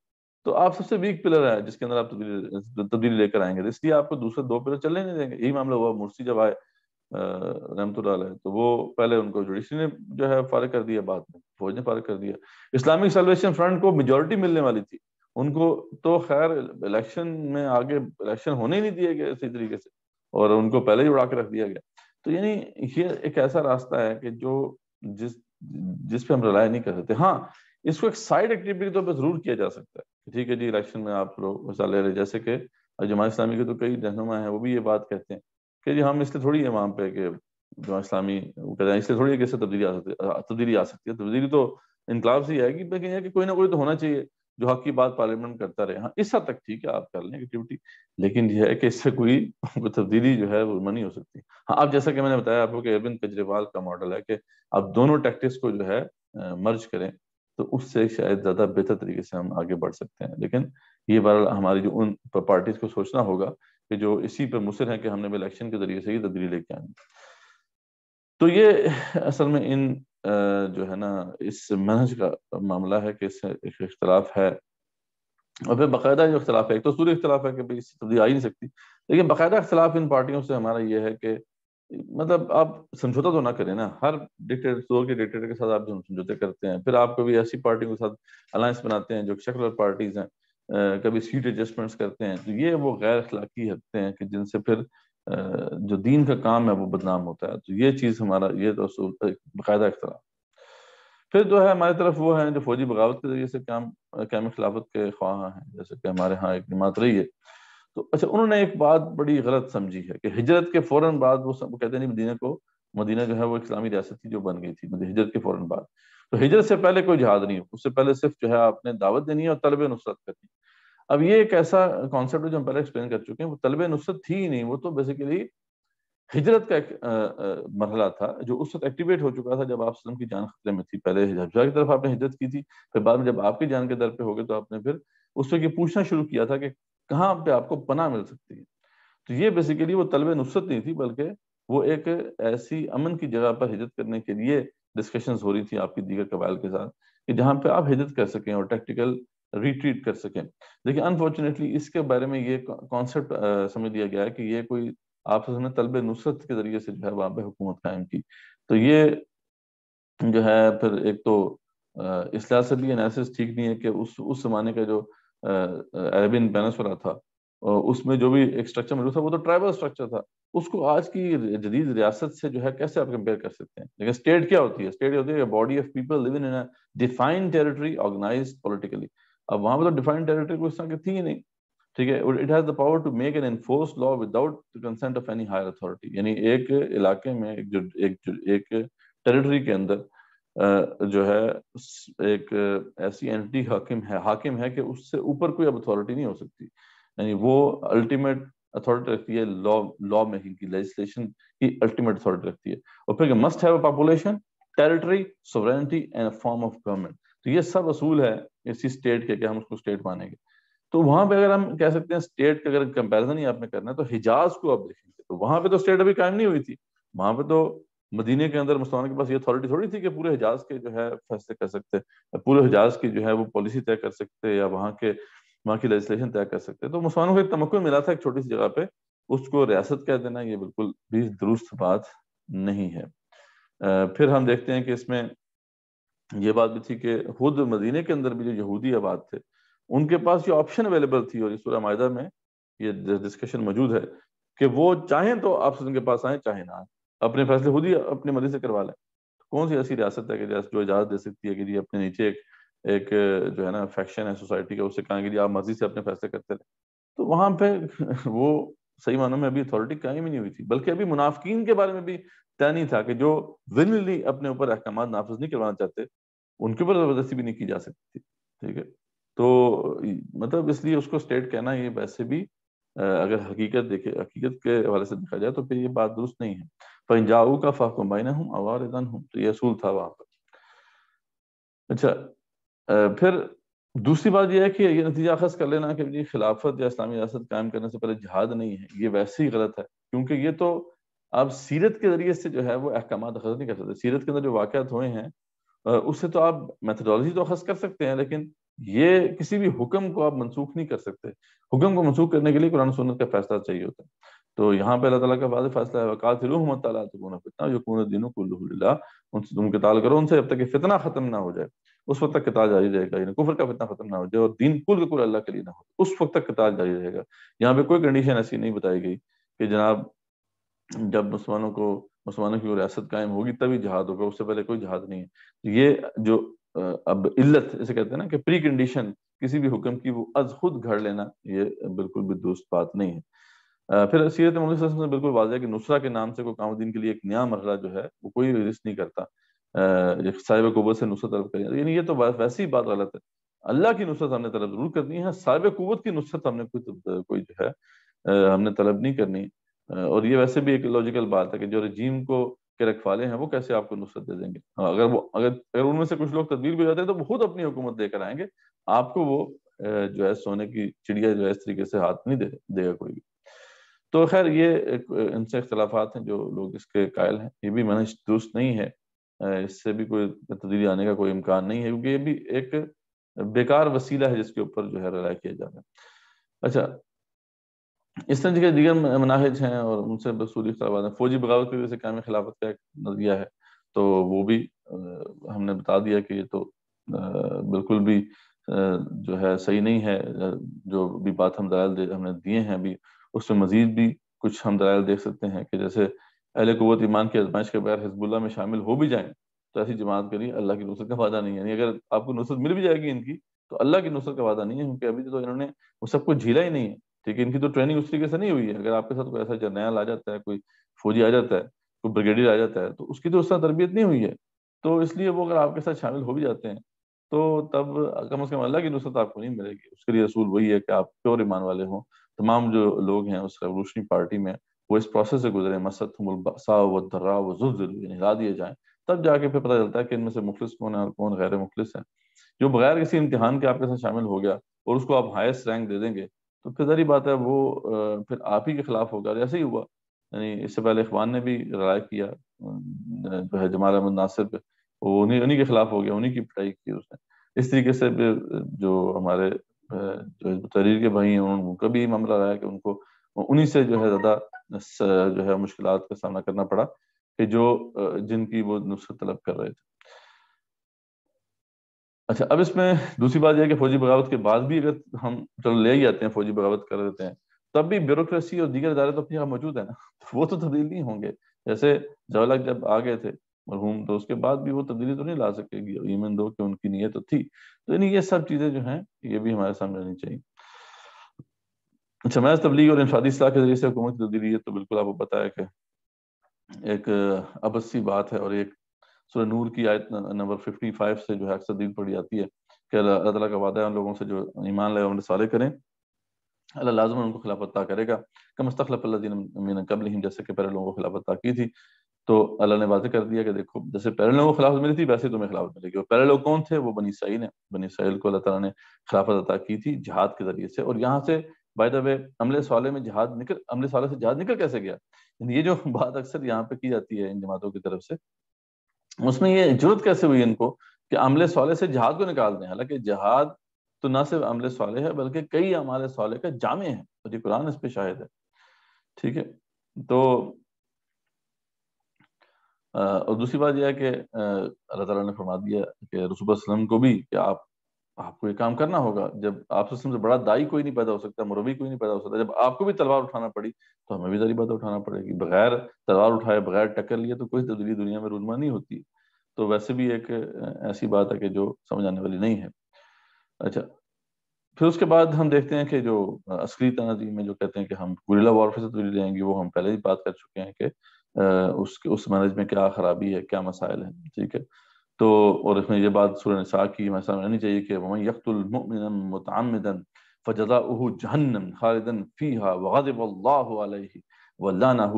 तो आप सबसे वीक पिलर है जिसके अंदर आप तब्दीली तब्दीली लेकर आएंगे तो इसलिए आपको दूसरे दो पिलर चलने नहीं देंगे यही मामला हुआ मुर्सी जब आए रहमतुल्ल तो वो पहले उनको जुडिशरी ने जो है फारग कर दिया बाद में फौज ने फारग कर दिया इस्लामिक सलवेशन फ्रंट को मेजोरिटी मिलने वाली थी उनको तो खैर इलेक्शन में आगे इलेक्शन होने ही नहीं दिए गए इसी तरीके से और उनको पहले ही उड़ा के रख दिया गया तो यानी ये एक ऐसा रास्ता है कि जो जिस जिस पे हम रिलाय नहीं कर सकते हाँ इसको एक साइड एक्टिविटी के तौर पर जरूर किया जा सकता है ठीक है जी इलेक्शन में आप लोग मिसाल ले रहे जैसे कि जमात इस्लामी के तो कई रहनुमा हैं वो भी ये बात कहते हैं कि जी हम इसलिए थोड़ी है वहाँ पे कि जमात इस्लामी कहते हैं इसलिए थोड़ी है कि इससे तब्दीली आ सकती है तब्दीली आ सकती है तब्दीली तो इनकलाब से ही आएगी लेकिन यह कि कोई ना कोई तो होना चाहिए जो हक की बात पार्लियामेंट करता रहे हाँ इस हद तक ठीक है आप कर लें एक्टिविटी लेकिन यह है कि इससे कोई तब्दीली जो है वो मनी हो सकती हाँ अब जैसा कि मैंने बताया आपको कि अरविंद केजरीवाल का मॉडल है कि आप दोनों टैक्टिक्स को जो है मर्ज करें तो उससे शायद ज़्यादा बेहतर तरीके से हम आगे बढ़ सकते हैं लेकिन ये बहरहाल हमारी जो उन पार्टीज को सोचना होगा कि जो इसी पर मुसर है कि हमने इलेक्शन के जरिए से ही तब्दीली लेके आनी तो ये असल में इन जो है ना इस मनहज का मामला है कि इससे एक इख्तलाफ है और फिर बाकायदा जो इख्तलाफ है एक तो सूर्य इख्तलाफ है कि भाई इससे तब्दीली आ ही नहीं सकती लेकिन बाकायदा इख्तलाफ इन पार्टियों से हमारा ये है कि मतलब आप समझौता तो ना करें ना हर डिक्टेटर दो के डिक्टेटर के साथ आप समझौते करते हैं फिर आप कभी ऐसी पार्टी के साथ अलायंस बनाते हैं जो सेकुलर पार्टीज हैं कभी सीट एडजस्टमेंट्स करते हैं तो ये वो गैर अखलाकी हरकतें हैं कि जिनसे फिर जो दीन का काम है वो बदनाम होता है तो ये चीज़ हमारा ये तो बाकायदा इख्तरा फिर जो है हमारी तरफ वो है जो फौजी बगावत के जरिए से काम कैम खिलाफत के ख्वाह हैं जैसे कि हमारे यहाँ एक जमात रही है तो अच्छा उन्होंने एक बात बड़ी गलत समझी है कि हिजरत के फौरन बाद वो सब कहते नहीं मदीना को मदीना जो है वो इस्लामी रियासत थी जो बन गई थी मतलब हिजरत के फौरन बाद तो हिजरत से पहले कोई जहाद नहीं हो उससे पहले सिर्फ जो है आपने दावत देनी है और तलब नुसरत करनी अब ये एक ऐसा कॉन्सेप्ट है जो हम पहले एक्सप्लेन कर चुके हैं वो तलब नुसरत थी ही नहीं वो तो बेसिकली हिजरत का एक मरहला था जो उस वक्त एक्टिवेट हो चुका था जब आप सलम की जान खतरे में थी पहले हबशा की तरफ आपने हिजरत की थी फिर बाद में जब आपकी जान के दर पे हो गए तो आपने फिर उस वक्त ये पूछना शुरू किया था कि कहाँ पे आपको पना मिल सकती है तो ये बेसिकली वो तलब नुसरत नहीं थी बल्कि वो एक ऐसी अमन की जगह पर हिजरत करने के लिए डिस्कशन हो रही थी आपकी दीगर कबाइल के साथ कि जहाँ पे आप हिजरत कर सकें और टेक्टिकल रिट्रीट कर सकें देखिए अनफॉर्चुनेटली इसके बारे में ये कॉन्सेप्ट समझ लिया गया है कि ये कोई आप तलब नुसरत के जरिए से जो है वहाँ पे हुकूमत कायम की तो ये जो है फिर एक तो इस लिहाज से भी एनालिसिस ठीक नहीं है कि उस उस जमाने का जो अरेबियन पेनसुला था उसमें जो भी एक स्ट्रक्चर मौजूद था वो तो ट्राइबल स्ट्रक्चर था उसको आज की जदीद रियासत से जो है कैसे आप कंपेयर कर सकते हैं लेकिन स्टेट क्या होती है स्टेट होती है body of people living in a defined territory organize politically अब वहां पर तो डिफाइंड टेरिटरी कोई इस तरह की थी ही नहीं ठीक है it has the power to make an enforce law without consent of any higher authority यानी एक इलाके में एक जो एक जो, एक टेरिटरी के अंदर जो है एक ऐसी एंटिटी हाकिम है हाकिम है कि उससे ऊपर कोई अब अथॉरिटी नहीं हो सकती यानी वो अल्टीमेट अथॉरिटी रखती है लॉ लॉ मेकिंग की लेजिस्लेशन की अल्टीमेट अथॉरिटी रखती है और फिर मस्ट है population territory sovereignty and form of government तो ये सब असूल है इसी स्टेट के कि हम उसको स्टेट मानेंगे तो वहां पे अगर हम कह सकते हैं स्टेट का अगर कंपेरिजन ही आपने करना है तो हिजाज को आप देखेंगे तो वहां पे तो स्टेट अभी कायम नहीं हुई थी वहां पे तो मदीने के अंदर मुसलमान के पास ये अथॉरिटी थोड़ी थी कि पूरे हिजाज के जो है फैसले कर सकते पूरे हिजाज की जो है वो पॉलिसी तय कर सकते या वहाँ के वहाँ की लेजिस्लेशन तय कर सकते तो मुसलमानों को एक तमक् मिला था एक छोटी सी जगह पे उसको रियासत कह देना ये बिल्कुल भी दुरुस्त बात नहीं है फिर हम देखते हैं कि इसमें ये बात भी थी कि खुद मदीने के अंदर भी जो यहूदी आबाद थे उनके पास ये ऑप्शन अवेलेबल थी और इस माह में ये डिस्कशन मौजूद है कि वो चाहें तो आप उनके पास आए चाहे ना आए अपने फैसले खुद ही अपनी मर्जी से करवा लें तो कौन सी ऐसी रियासत है कि जो इजाज़त दे सकती है कि जी अपने नीचे एक एक जो है ना फैक्शन है सोसाइटी का उससे कि जी आप मर्जी से अपने फैसले करते रहे तो वहाँ पे वो सही मानों में अभी अथॉरिटी कायम ही नहीं हुई थी बल्कि अभी मुनाफिकीन के बारे में भी तय नहीं था कि जो विनली अपने ऊपर अहकाम नाफज नहीं करवाना चाहते उनके ऊपर ज़बरदस्ती भी नहीं की जा सकती थी ठीक है तो मतलब इसलिए उसको स्टेट कहना ये वैसे भी अगर हकीकत देखे हकीकत के हवाले से देखा जाए तो फिर ये बात दुरुस्त नहीं है पंजाऊ का फाकुम बाइन हूँ अवार हूँ तो ये असूल था वहां पर अच्छा फिर दूसरी बात यह है कि ये नतीजा अखज कर लेना कि जी खिलाफत या इस्लामी रियासत कायम करने से पहले जहाद नहीं है ये वैसे ही गलत है क्योंकि ये तो आप सीरत के जरिए से जो है वो अहकाम अखज नहीं कर सकते सीरत के अंदर जो वाक़ हुए हैं उससे तो आप मैथडोलॉजी तो अखज कर सकते हैं लेकिन ये किसी भी हुक्म को आप मनसूख नहीं कर सकते हुक्म को मनसूख करने के लिए कुरान सुनत का फैसला चाहिए होता है तो यहाँ पे अल्लाह ताला का वाज फैसला है वकातिलूहम तलातबून फितना यकून दीनू उनसे तुम किताल करो उनसे जब तक फितना खत्म ना हो जाए उस वक्त तक किताल जारी रहेगा यानी कुफर का फितना खत्म ना हो जाए और दिन कुल कुल अल्लाह के लिए ना हो उस वक्त तक किताल जारी रहेगा यहाँ पे कोई कंडीशन ऐसी नहीं बताई गई कि जनाब जब मुसलमानों को मुसलमानों की रियासत कायम होगी तभी जहाद होगा उससे पहले कोई जहाद नहीं है तो ये जो अब इल्लत इसे कहते हैं ना कि प्री कंडीशन किसी भी हुक्म की वो अज खुद घर लेना ये बिल्कुल भी दुरुस्त बात नहीं है फिर सीरत मौलवी बिल्कुल वाजह है कि नुसरा के नाम से कोई कामुद्दीन के लिए एक नया मरला जो है वो कोई रिस्ट नहीं करता साहिब कुबत से नुसरत तलब करें यानी ये तो वैसी ही बात गलत है अल्लाह की नुसरत हमने तलब जरूर करनी है साहिब कुत की नुसरत हमने कोई कोई जो है हमने तलब नहीं करनी और ये वैसे भी एक लॉजिकल बात है कि जो रजीम को के रखवाले हैं वो कैसे आपको नुसरत दे देंगे हाँ, अगर वो अगर अगर उनमें से कुछ लोग तदबीर भी हो जाते हैं तो वो खुद अपनी हुकूमत देकर आएंगे आपको वो जो है सोने की चिड़िया जो है इस तरीके से हाथ नहीं दे देगा कोई भी तो खैर ये इनसे अख्तलाफात हैं जो लोग इसके कायल हैं ये भी मैंने दुरुस्त नहीं है इससे भी कोई तब्दीली आने का कोई इम्कान नहीं है क्योंकि ये भी एक बेकार वसीला है जिसके ऊपर जो है रला किया जा रहा है अच्छा इस तरह के दीगर मनाहज हैं और उनसे रसूली इख्तलाबाद हैं फौजी बगावत की वजह से कायम खिलाफत का एक नजरिया है तो वो भी हमने बता दिया कि ये तो बिल्कुल भी जो है सही नहीं है जो भी बात हम दलाल हमने दिए हैं अभी उसमें मजीद भी कुछ हम दलाल देख सकते हैं कि जैसे अहल कुत ईमान की आजमाइश के बगैर हिजबुल्ला में शामिल हो भी जाएं तो ऐसी जमात के लिए अल्लाह की नुसरत का वादा नहीं है यानी अगर आपको नुसरत मिल भी जाएगी इनकी तो अल्लाह की नुसरत का वादा नहीं है क्योंकि अभी तो इन्होंने वो सब कुछ झीला ही नहीं है ठीक है इनकी तो ट्रेनिंग उस तरीके से नहीं हुई है अगर आपके साथ कोई ऐसा जर्नैल आ जाता है कोई फौजी आ जाता है कोई ब्रिगेडियर आ जाता है तो उसकी तो उस तरह तरबियत नहीं हुई है तो इसलिए वो अगर आपके साथ शामिल हो भी जाते हैं तो तब कम अज़ कम अल्लाह की नुसरत आपको नहीं मिलेगी उसके लिए रसूल वही है कि आप प्योर ईमान वाले हों तमाम जो लोग हैं उस रेवोल्यूशनरी पार्टी में वो इस प्रोसेस से गुजरे मसद हिला दिए जाए तब जाके फिर पता चलता है कि इनमें से मुखलिस कौन है और कौन गैर मुखलिस है जो बगैर किसी इम्तिहान के आपके साथ शामिल हो गया और उसको आप हाइस्ट रैंक दे देंगे तो फिर जारी बात है वो फिर आप ही के खिलाफ होगा जैसे ही हुआ यानी इससे पहले इखवान ने भी रहा किया जो है जमाल अहमद नासिर पे वो उन्हीं उन्हीं के खिलाफ हो गया उन्हीं की पिटाई की उसने इस तरीके से जो हमारे जो तहरीर के भाई हैं उनका भी मामला रहा है कि उनको उन्हीं से जो है ज़्यादा जो है मुश्किल का सामना करना पड़ा कि जो जिनकी वो नुस्खत तलब कर रहे थे अच्छा अब इसमें दूसरी बात यह है कि फौजी बगावत के बाद भी अगर हम चलो ले ही आते हैं फौजी बगावत कर देते हैं तब भी ब्यूरोसी और दीगर इदारे तो अपने यहाँ मौजूद है ना वो तो तब्दील नहीं होंगे जैसे जवाहरलाल जब आ गए थे मरहूम तो उसके बाद भी वो तब्दीली तो नहीं ला सकेगी ईमन दो कि उनकी नीयत तो थी तो यानी ये सब चीज़ें जो हैं ये भी हमारे सामने आनी चाहिए समाज अच्छा, तबलीग और इंफादी सलाह के जरिए से हुकूमत की तब्दीली है तो बिल्कुल आपको बताया कि एक अबसी बात है और एक सुर नूर की आयत नंबर फिफ्टी फाइव से जो है अक्सर दिन पड़ी जाती है कि अल्लाह तला का वादा है उन लोगों से जो ईमान लगे उन साले करें अल्लाह लाजमन उनको खिलाफत करेगा कम अस्तखलफीन कबल जैसे कि पहले लोगों को खिलाफत की थी तो अल्लाह ने वाजे कर दिया कि देखो जैसे पहले लोगों को खिलाफत मिली थी वैसे तुम्हें खिलाफत मिलेगी और पहले लोग कौन थे वो बनी सही ने बनी सैल को अल्लाह तला ने खिलाफत अदा की थी जहाद के जरिए से और यहाँ से बाय द वे अमले साले में जहाद निकल अमले साले से जहाद निकल कैसे गया ये जो बात अक्सर यहाँ पे की जाती है इन जमातों की तरफ से उसमें ये जरूरत कैसे हुई इनको कि अमले साले से जहाद को निकाल दें हालांकि जहाद तो ना सिर्फ अमले साले है बल्कि कई अमल साले का जामे है और ये कुरान इस पर शाहिद है ठीक है तो और दूसरी बात यह है कि अल्लाह ताला ने फरमा दिया कि रसूल वसलम को भी कि आप आपको ये काम करना होगा जब आप से बड़ा दाई कोई नहीं पैदा हो सकता मुरवी कोई नहीं पैदा हो सकता जब आपको भी तलवार उठाना पड़ी तो हमें भी तरीबा बात उठाना पड़ेगी बगैर तलवार उठाए बगैर टक्कर लिए तो कोई तब्दीली दुनिया में रूनमा नहीं होती तो वैसे भी एक ऐसी बात है कि जो समझ आने वाली नहीं है अच्छा फिर उसके बाद हम देखते हैं कि जो असली तनाजी में जो कहते हैं कि हम गुरीला वॉरफे से तब्दीली तो लेंगे वो हम पहले ही बात कर चुके हैं कि उस उस मैनेज में क्या खराबी है क्या मसाइल है ठीक है तो और इसमें यह बात सूर्य नशा की मैं समझनी चाहिए कि वहीं यकतुलमतमदन फजदा उहू जहन्नम खालिदन फ़ीहा वगदबल्लाह वल्लाना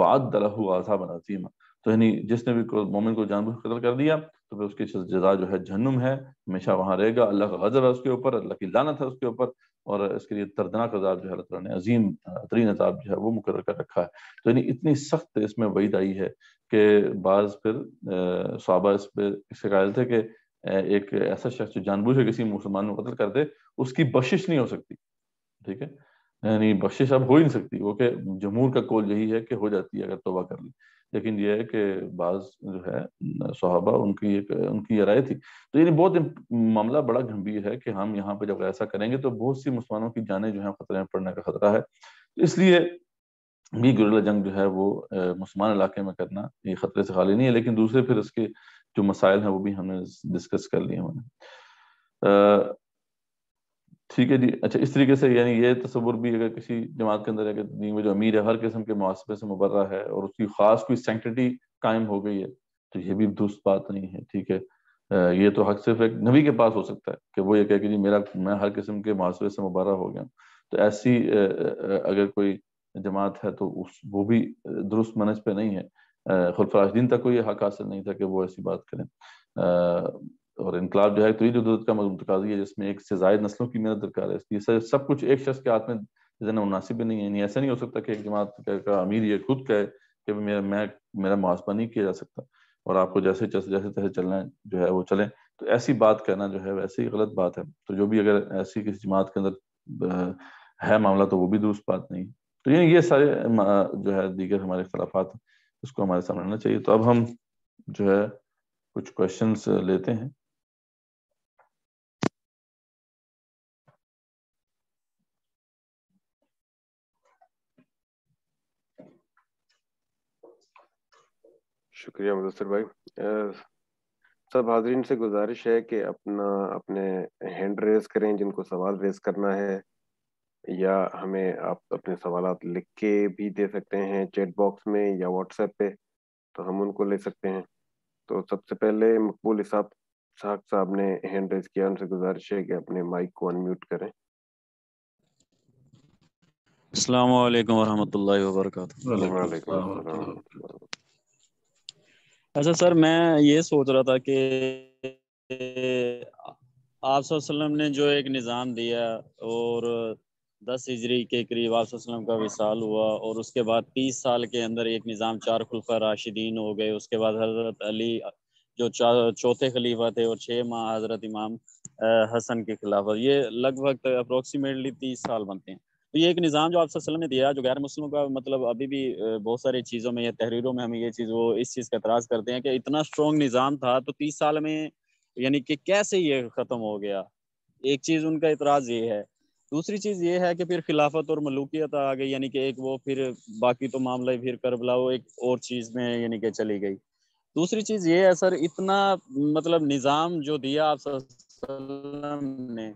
वादलहू आसा बनातीमा तो यानी जिसने भी मोमिन को जानबूझ कतल कर दिया तो फिर उसकी जजा जो है जहन्नुम है हमेशा वहाँ रहेगा अल्लाह का गजब है उसके ऊपर अल्लाह की लानत है उसके ऊपर और इसके लिए दर्दनाक अजाब जो है अल्लाह ने अजीम तरीन अजाब जो है वो मुकर कर रखा है तो यानी इतनी सख्त इसमें वईद आई है कि बाज़ फिर सहाबा इस पर इससे कायल थे कि एक ऐसा शख्स जो जानबूझ किसी मुसलमान को कतल कर दे उसकी बख्शिश नहीं हो सकती ठीक है यानी बख्शिश अब हो ही नहीं सकती वो कि जमूर का कौल यही है कि हो जाती है अगर तोबा कर ली लेकिन ये है कि बाज जो है सहाबा उनकी एक उनकी राय थी तो यानी बहुत मामला बड़ा गंभीर है कि हम यहाँ पे जब ऐसा करेंगे तो बहुत सी मुसलमानों की जानें जो है खतरे में पड़ने का खतरा है तो इसलिए भी गुरला जंग जो है वो मुसलमान इलाके में करना ये खतरे से खाली नहीं है लेकिन दूसरे फिर इसके जो मसाइल हैं वो भी हमने डिस्कस कर लिए उन्होंने ठीक है जी अच्छा इस तरीके से यानी ये तस्वुर भी अगर किसी जमात के अंदर अगर में जो अमीर है हर किस्म के मुआसबे से मुबर्रा है और उसकी खास कोई सेंटिटी कायम हो गई है तो ये भी दुरुस्त बात नहीं है ठीक है ये तो हक सिर्फ एक नबी के पास हो सकता है कि वो ये कहे कि जी मेरा मैं हर किस्म के मुआसबे से मुबर्रा हो गया तो ऐसी अगर कोई जमात है तो उस वो भी दुरुस्त मनज पे नहीं है खुलफराशदीन तक को ये हक हासिल नहीं था कि वो ऐसी बात करें और इनकलाब जो है तो जो दौलत का मजबूत है जिसमें एक से जायद नस्लों की मेहनत दरकार है इसलिए सब कुछ एक शख्स के हाथ में जन मुनासिब नहीं है नहीं ऐसा नहीं हो सकता कि एक जमात का अमीर ये खुद कहे कि मेरा मैं मेरा मुआसबा नहीं किया जा सकता और आपको जैसे जैसे जैसे तैसे चलना जो है वो चलें तो ऐसी बात कहना जो है वैसे ही गलत बात है तो जो भी अगर ऐसी किसी जमात के अंदर है मामला तो वो भी दुरुस्त बात नहीं तो ये ये सारे जो है दीगर हमारे खिलाफात उसको हमारे सामने आना चाहिए तो अब हम जो है कुछ क्वेश्चंस लेते हैं शुक्रिया मुदसर भाई सब हाजरीन से गुजारिश है कि अपना अपने हैंड रेज करें जिनको सवाल रेज करना है या हमें आप अपने सवाल लिख के भी दे सकते हैं चैट बॉक्स में या व्हाट्सएप पे तो हम उनको ले सकते हैं तो सबसे पहले मकबूल साहब साहब ने हैंड रेज किया उनसे गुजारिश है कि अपने माइक को अनम्यूट करें अस्सलाम वालेकुम वरहमतुल्लाहि अच्छा सर मैं ये सोच रहा था कि आप ने जो एक निज़ाम दिया और दस हिजरी के करीब आप का विशाल हुआ और उसके बाद तीस साल के अंदर एक निज़ाम चार खुलफा राशिदीन हो गए उसके बाद हज़रत अली जो चौथे खलीफा थे और छः माह हज़रत इमाम हसन के खिलाफ ये लगभग अप्रोक्सीमेटली तो तीस साल बनते हैं तो ये एक निज़ाम जो आप वसल्लम ने दिया जो गैर मुस्लिमों का मतलब अभी भी बहुत सारी चीज़ों में या तहरीरों में हमें ये चीज़ वो इस चीज़ का एतराज़ करते हैं कि इतना स्ट्रॉन्ग निज़ाम था तो तीस साल में यानी कि कैसे ये ख़त्म हो गया एक चीज़ उनका एतराज़ ये है दूसरी चीज़ ये है कि फिर खिलाफत और मलूकियत आ गई यानी कि एक वो फिर बाकी तो मामला फिर करबला वो एक और चीज़ में यानी कि चली गई दूसरी चीज़ ये है सर इतना मतलब निज़ाम जो दिया आप ने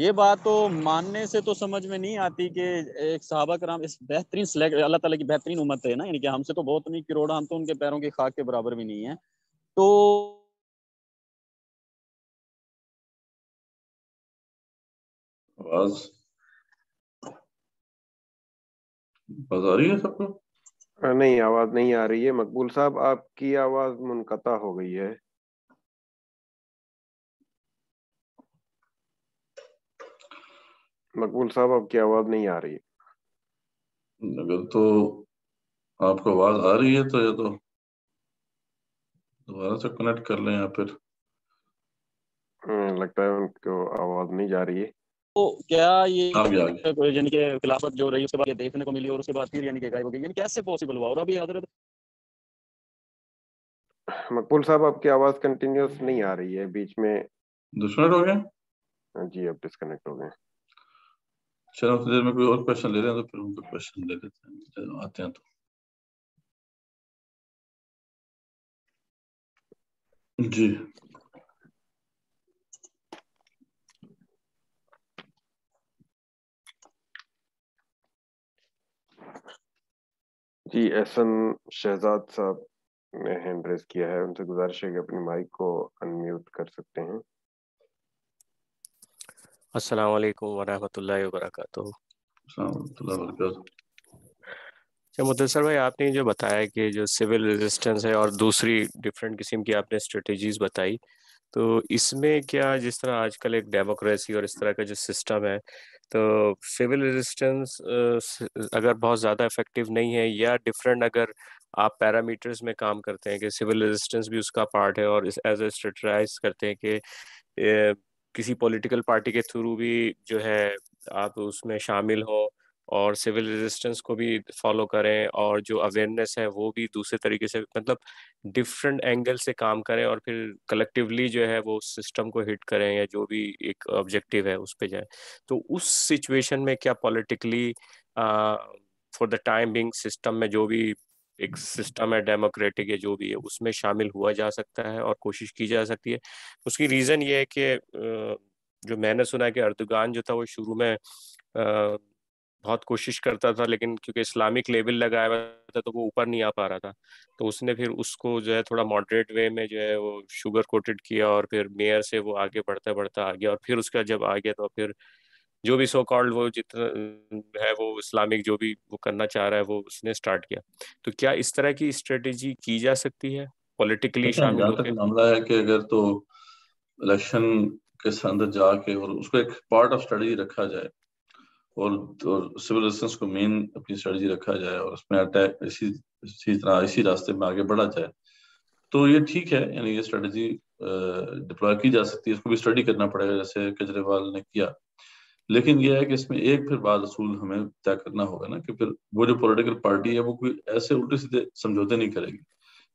ये बात तो मानने से तो समझ में नहीं आती कि एक सहाबा कराम इस बेहतरीन अल्लाह ताला की बेहतरीन उम्मत है ना यानी कि हमसे तो बहुत नहीं किरोड़ा हम तो उनके पैरों के खाक के बराबर भी नहीं है तो आवाज आवाज आ रही है सबको नहीं आवाज नहीं आ रही है मकबूल साहब आपकी आवाज मुनकता हो गई है मकबूल साहब आपकी आवाज नहीं आ रही है अगर तो आपको आवाज आ रही है तो ये तो दोबारा से कनेक्ट कर लें या फिर हम्म, लगता है उनको आवाज नहीं जा रही है तो क्या ये तो यानी के खिलाफत जो रही उसके बाद ये देखने को मिली और उसके बाद फिर यानी के गायब हो गई यानी कैसे पॉसिबल हुआ और अभी हजरत तो- मकबूल साहब आपकी आवाज कंटिन्यूस नहीं आ रही है बीच में दुश्मन हो गए हाँ जी अब डिस्कनेक्ट हो गए चलो थोड़ी देर में कोई और क्वेश्चन ले रहे हैं तो फिर उनको क्वेश्चन ले लेते हैं आते हैं तो जी जी एस एहसन शहजाद साहब ने हैंड रेस किया है उनसे गुजारिश है कि अपनी माइक को अनम्यूट कर सकते हैं अस्सलाम वालेकुम वरहमतुल्लाहि अच्छा मुदसर भाई आपने जो बताया कि जो सिविल रेजिस्टेंस है और दूसरी डिफरेंट किस्म की आपने स्ट्रेटजीज बताई तो इसमें क्या जिस तरह आज कल एक डेमोक्रेसी और इस तरह का जो सिस्टम है तो सिविल रेजिस्टेंस अगर बहुत ज़्यादा इफेक्टिव नहीं है या डिफरेंट अगर आप पैरामीटर्स में काम करते हैं कि सिविल रेजिस्टेंस भी उसका पार्ट है और एज ए स्ट्रेटराइज करते हैं कि किसी पॉलिटिकल पार्टी के थ्रू भी जो है आप उसमें शामिल हो और सिविल रेजिस्टेंस को भी फॉलो करें और जो अवेयरनेस है वो भी दूसरे तरीके से मतलब डिफरेंट एंगल से काम करें और फिर कलेक्टिवली जो है वो सिस्टम को हिट करें या जो भी एक ऑब्जेक्टिव है उस पर जाए तो उस सिचुएशन में क्या politically for the time being system में जो भी एक सिस्टम है डेमोक्रेटिक है जो भी है उसमें शामिल हुआ जा सकता है और कोशिश की जा सकती है उसकी रीज़न ये है कि जो मैंने सुना है कि अर्दगान जो था वो शुरू में बहुत कोशिश करता था लेकिन क्योंकि इस्लामिक लेवल लगाया हुआ था तो वो ऊपर नहीं आ पा रहा था तो उसने फिर उसको जो है थोड़ा मॉडरेट वे में जो है वो शुगर कोटेड किया और फिर मेयर से वो आगे बढ़ता बढ़ता आ गया और फिर उसका जब आ गया तो फिर जो भी सो कॉल्ड वो जितना है वो इस्लामिक जो भी वो करना चाह रहा है वो उसने स्टार्ट किया तो क्या इस तरह की स्ट्रेटेजी की जा सकती है पॉलिटिकली शामिल मामला है कि अगर तो इलेक्शन के अंदर जाके और उसको एक पार्ट ऑफ स्ट्रेटजी रखा जाए और और सिविल रिलेशंस को मेन अपनी स्ट्रेटजी रखा जाए और उसमें अटैक इसी इसी तरह इसी रास्ते में आगे बढ़ा जाए तो ये ठीक है यानी ये स्ट्रेटजी डिप्लॉय की जा सकती है इसको भी स्टडी करना पड़ेगा जैसे केजरीवाल ने किया लेकिन यह है कि इसमें एक फिर बाद असूल हमें तय करना होगा ना कि फिर वो जो पॉलिटिकल पार्टी है वो कोई ऐसे उल्टे सीधे समझौते नहीं करेगी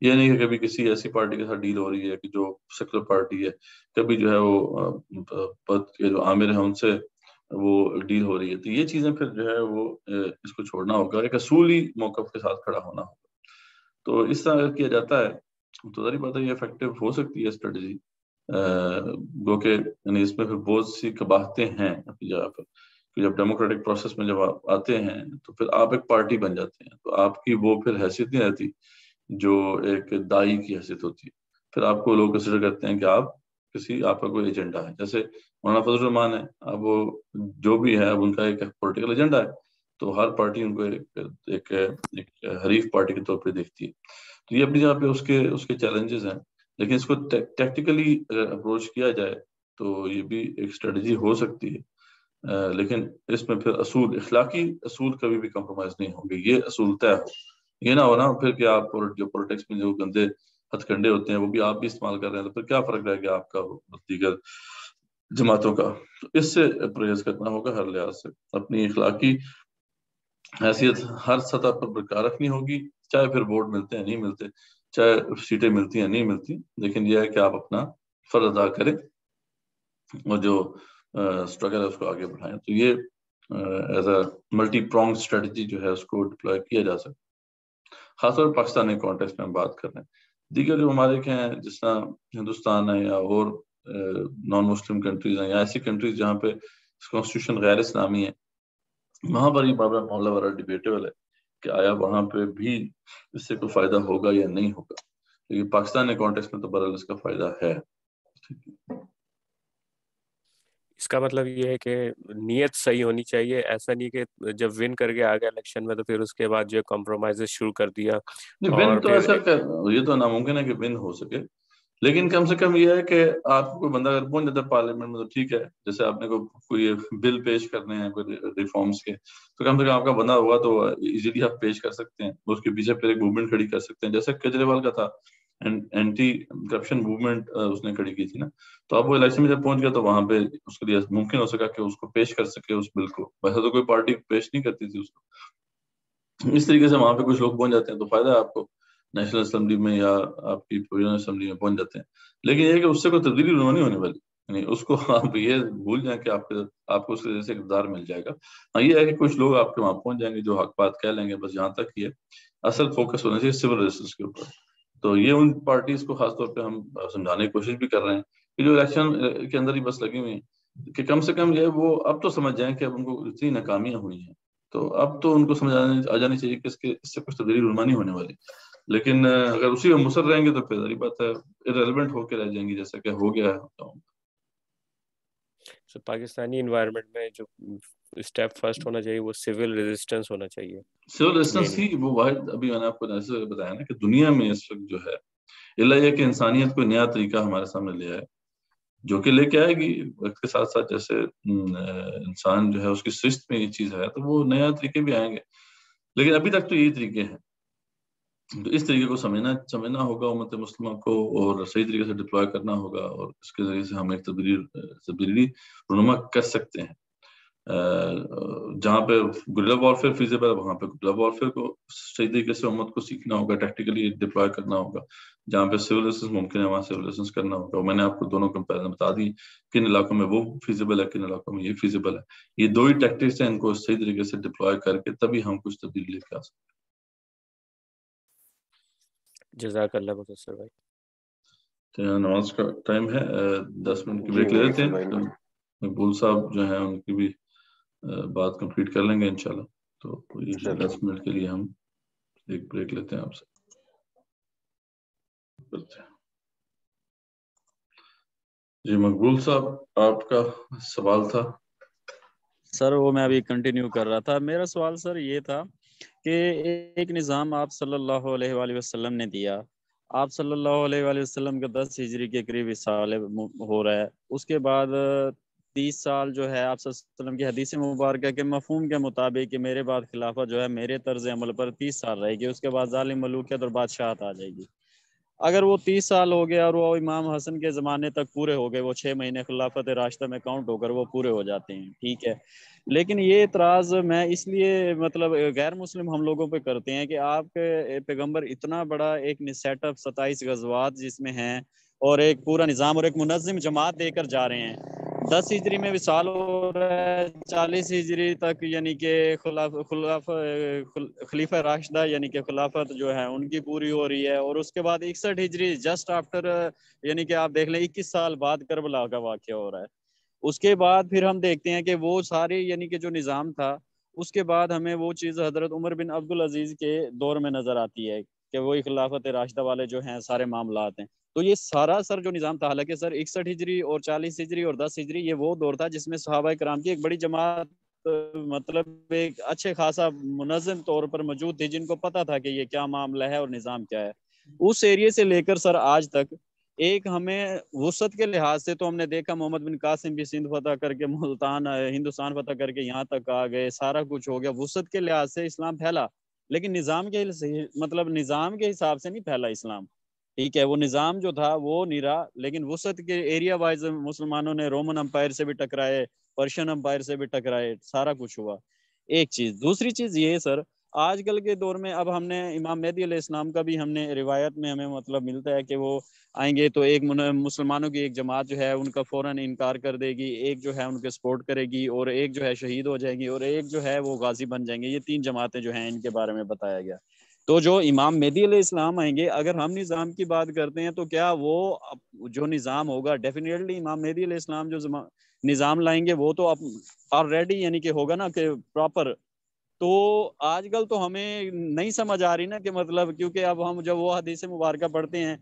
ये नहीं कि कभी किसी ऐसी पार्टी के साथ डील हो रही है कि जो सेक्युलर पार्टी है कभी जो है वो पद के जो आमिर है उनसे वो डील हो रही है तो ये चीजें फिर जो है वो इसको छोड़ना होगा एक असूली मौकफ के साथ खड़ा होना होगा तो इस तरह किया जाता है तो सारी बात है ये इफेक्टिव हो सकती है स्ट्रेटेजी गो के यानी इसमें फिर बहुत सी कबाहते हैं अपनी जगह पर कि जब डेमोक्रेटिक प्रोसेस में जब आप आते हैं तो फिर आप एक पार्टी बन जाते हैं तो आपकी वो फिर हैसियत नहीं रहती जो एक दाई की हैसियत होती है फिर आपको लोग कंसिडर करते हैं कि आप किसी आपका कोई एजेंडा है जैसे मौलाना फजल रहमान है अब वो जो भी है अब उनका एक पोलिटिकल एजेंडा है तो हर पार्टी उनको एक एक, एक, एक हरीफ पार्टी के तौर पर देखती है तो ये अपनी जगह पे उसके उसके चैलेंजेस हैं लेकिन इसको टेक्टिकली अप्रोच किया जाए तो ये भी एक स्ट्रेटजी हो सकती है आ, लेकिन इसमें फिर असूल इखलाकी असूल कभी भी कम्प्रोमाइज नहीं होंगे ये असूल तय हो ये ना हो ना फिर कि आप जो पॉलिटिक्स में जो गंदे हथकंडे होते हैं वो भी आप भी इस्तेमाल कर रहे हैं तो फिर क्या फर्क रहेगा आपका दीगर जमातों का तो इससे परहेज करना होगा हर लिहाज से अपनी इखलाकी हैसियत हर सतह पर बरकरार रखनी होगी चाहे फिर वोट मिलते हैं नहीं मिलते चाहे सीटें मिलती हैं नहीं मिलती लेकिन यह है कि आप अपना फर्ज अदा करें और जो स्ट्रगल है उसको आगे बढ़ाएं तो ये as a multi prong strategy जो है उसको डिप्लॉय किया जा सकता है खासतौर पर पाकिस्तानी कॉन्टेक्स में हम बात कर रहे हैं दीगर जो ममालिक हैं जिस तरह हिंदुस्तान है या और नॉन मुस्लिम कंट्रीज हैं या ऐसी कंट्रीज जहाँ पे कॉन्स्टिट्यूशन गैर इस्लामी है वहाँ पर ये मामला बड़ा डिबेटेबल है कि आया वहां पे भी इससे कोई फायदा होगा या नहीं होगा क्योंकि तो पाकिस्तान के कॉन्टेक्स्ट में तो बहरहाल इसका फायदा है इसका मतलब ये है कि नीयत सही होनी चाहिए ऐसा नहीं कि जब विन करके आ गया इलेक्शन में तो फिर उसके बाद जो कॉम्प्रोमाइज शुरू कर दिया विन तो ऐसा कर, ये तो नामुमकिन है कि विन हो सके लेकिन कम से कम यह है कि आपको कोई बंदा अगर पहुंच जाता है पार्लियामेंट में तो ठीक है जैसे आपने को कोई बिल पेश करने हैं कोई रिफॉर्म्स के तो कम से कम आपका बंदा होगा तो इजीली आप पेश कर सकते हैं उसके पीछे फिर एक मूवमेंट खड़ी कर सकते हैं जैसे केजरीवाल का था एंटी करप्शन मूवमेंट उसने खड़ी की थी ना तो आप वो इलेक्शन में जब पहुंच गया तो वहां पे उसके लिए मुमकिन हो सका कि उसको पेश कर सके उस बिल को वैसे तो कोई पार्टी पेश नहीं करती थी उसको इस तरीके से वहां पे कुछ लोग पहुंच जाते हैं तो फायदा है आपको नेशनल असम्बली में या आपकी प्रोविजनल असम्बली में पहुंच जाते हैं लेकिन यह कि उससे कोई तब्दीली नहीं होने वाली यानी उसको आप ये भूल जाए कि आपके आपको उसके जैसे किरदार मिल जाएगा हाँ ये है कि कुछ लोग आपके वहां पहुंच जाएंगे जो हक बात कह लेंगे बस यहाँ तक ही है असल फोकस होना चाहिए सिविल रजिस्टेंस के ऊपर तो ये उन पार्टीज को खासतौर पर हम समझाने की कोशिश भी कर रहे हैं कि जो इलेक्शन के अंदर ही बस लगी हुई है कि कम से कम ये वो अब तो समझ जाए कि अब उनको इतनी नाकामियां हुई हैं तो अब तो उनको समझ आ जानी चाहिए कि इसके इससे कुछ तब्दीली रुमानी होने वाली लेकिन अगर उसी में मुसर रहेंगे तो फिर बात है इरेलीवेंट होकर रह जाएंगी जैसा कि हो गया है तो so, पाकिस्तानी एनवायरनमेंट में जो स्टेप फर्स्ट होना चाहिए वो सिविल रेजिस्टेंस होना चाहिए सिविल रेजिस्टेंस ही वो वाहिद अभी मैंने आपको जैसे बताया ना कि दुनिया में इस वक्त जो है इला यह कि इंसानियत को नया तरीका हमारे सामने लिया है जो कि लेके आएगी वक्त के साथ साथ जैसे इंसान जो है उसकी सिस्ट में ये चीज है तो वो नया तरीके भी आएंगे लेकिन अभी तक तो यही तरीके हैं तो इस तरीके को समझना समझना होगा उमत मुस्लिमों को और सही तरीके से डिप्लॉय करना होगा और इसके जरिए से हम एक तब्दील तब्दीली रुनुमा कर सकते हैं जहाँ पे गुल्ला वॉरफेयर फीजेबल है वहाँ पे गुल्ला वॉरफेयर को सही तरीके से उम्मत को सीखना होगा टेक्टिकली डिप्लॉय करना होगा जहाँ पे सिविल रिसेंस मुमकिन है वहाँ सिविल रिसेंस करना होगा मैंने आपको दोनों कंपेरिजन बता दी किन इलाकों में वो फिजिबल है किन इलाकों में ये फिजिबल है ये दो ही टेक्टिक्स हैं इनको सही तरीके से डिप्लॉय करके तभी हम कुछ तब्दीली लेके आ सकते हैं जजाक अल्लाह सर भाई तो नमाज का टाइम है दस मिनट की ब्रेक ले लेते हैं तो मकबूल साहब जो है उनकी भी बात कंप्लीट कर लेंगे इनशाला तो ये दस मिनट के लिए हम एक ब्रेक लेते हैं आपसे जी मकबूल साहब आपका सवाल था सर वो मैं अभी कंटिन्यू कर रहा था मेरा सवाल सर ये था कि एक निज़ाम आप सल्लल्लाहु अलैहि वसल्लम ने दिया आप सल्लल्लाहु अलैहि वसल्लम के दस हिजरी के करीब साल हो रहा है उसके बाद तीस साल जो है आप वसल्लम की हदीस मुबारक के मफहम के मुताबिक मेरे बाद खिलाफा जो है मेरे तर्ज अमल पर तीस साल रहेगी उसके बाद ालिम मलूकियत और बादशाहत आ जाएगी अगर वो तीस साल हो गया और वो इमाम हसन के ज़माने तक पूरे हो गए वो छः महीने खिलाफत रास्ते में काउंट होकर वो पूरे हो जाते हैं ठीक है लेकिन ये इतराज़ मैं इसलिए मतलब गैर मुस्लिम हम लोगों पे करते हैं कि आपके पैगम्बर इतना बड़ा एक सेटअप सताइस गजवात जिसमें हैं और एक पूरा निज़ाम और एक मुनजम जमात देकर जा रहे हैं दस हिजरी में विशाल हो रहा है चालीस हिजरी तक यानी के खुलाफ खुलाफ खलीफा राशद यानी के खिलाफत जो है उनकी पूरी हो रही है और उसके बाद इकसठ हिजरी जस्ट आफ्टर यानी कि आप देख लें इक्कीस साल बाद करबला का वाक्य हो रहा है उसके बाद फिर हम देखते हैं कि वो सारे यानी कि जो निज़ाम था उसके बाद हमें वो चीज़ हजरत उमर बिन अब्दुल अजीज़ के दौर में नज़र आती है कि वही खिलाफत राशिदा वाले जो हैं सारे मामला हैं तो ये सारा सर जो निज़ाम था हालांकि सर इकसठ हिजरी और चालीस हिजरी और दस हिजरी ये वो दौर था जिसमें सहाबा कराम की एक बड़ी जमात मतलब एक अच्छे खासा मुनजम तौर पर मौजूद थी जिनको पता था कि ये क्या मामला है और निज़ाम क्या है उस एरिए से लेकर सर आज तक एक हमें वसत के लिहाज से तो हमने देखा मोहम्मद बिन कासिम भी सिंध फतह करके मुल्तान हिंदुस्तान फतह करके यहाँ तक आ गए सारा कुछ हो गया वसत के लिहाज से इस्लाम फैला लेकिन निज़ाम के मतलब निज़ाम के हिसाब से नहीं फैला इस्लाम ठीक है वो निज़ाम जो था वो नहीं रहा लेकिन वसत के एरिया वाइज मुसलमानों ने रोमन अम्पायर से भी टकराए पर्शियन अम्पायर से भी टकराए सारा कुछ हुआ एक चीज़ दूसरी चीज़ ये सर आजकल के दौर में अब हमने इमाम मेहदी इस्लाम का भी हमने रिवायत में हमें मतलब मिलता है कि वो आएंगे तो एक मुसलमानों की एक जमात जो है उनका फौरन इनकार कर देगी एक जो है उनके सपोर्ट करेगी और एक जो है शहीद हो जाएगी और एक जो है वो गाजी बन जाएंगे ये तीन जमातें जो हैं इनके बारे में बताया गया तो जो इमाम मेदी इस्लाम आएंगे अगर हम निज़ाम की बात करते हैं तो क्या वो जो निज़ाम होगा डेफिनेटली इमाम मेदी इस्लाम जो निज़ाम लाएंगे वो तो ऑलरेडी यानी कि होगा ना कि प्रॉपर तो आजकल तो हमें नहीं समझ आ रही ना कि मतलब क्योंकि अब हम जब वो हदीसे मुबारक पढ़ते हैं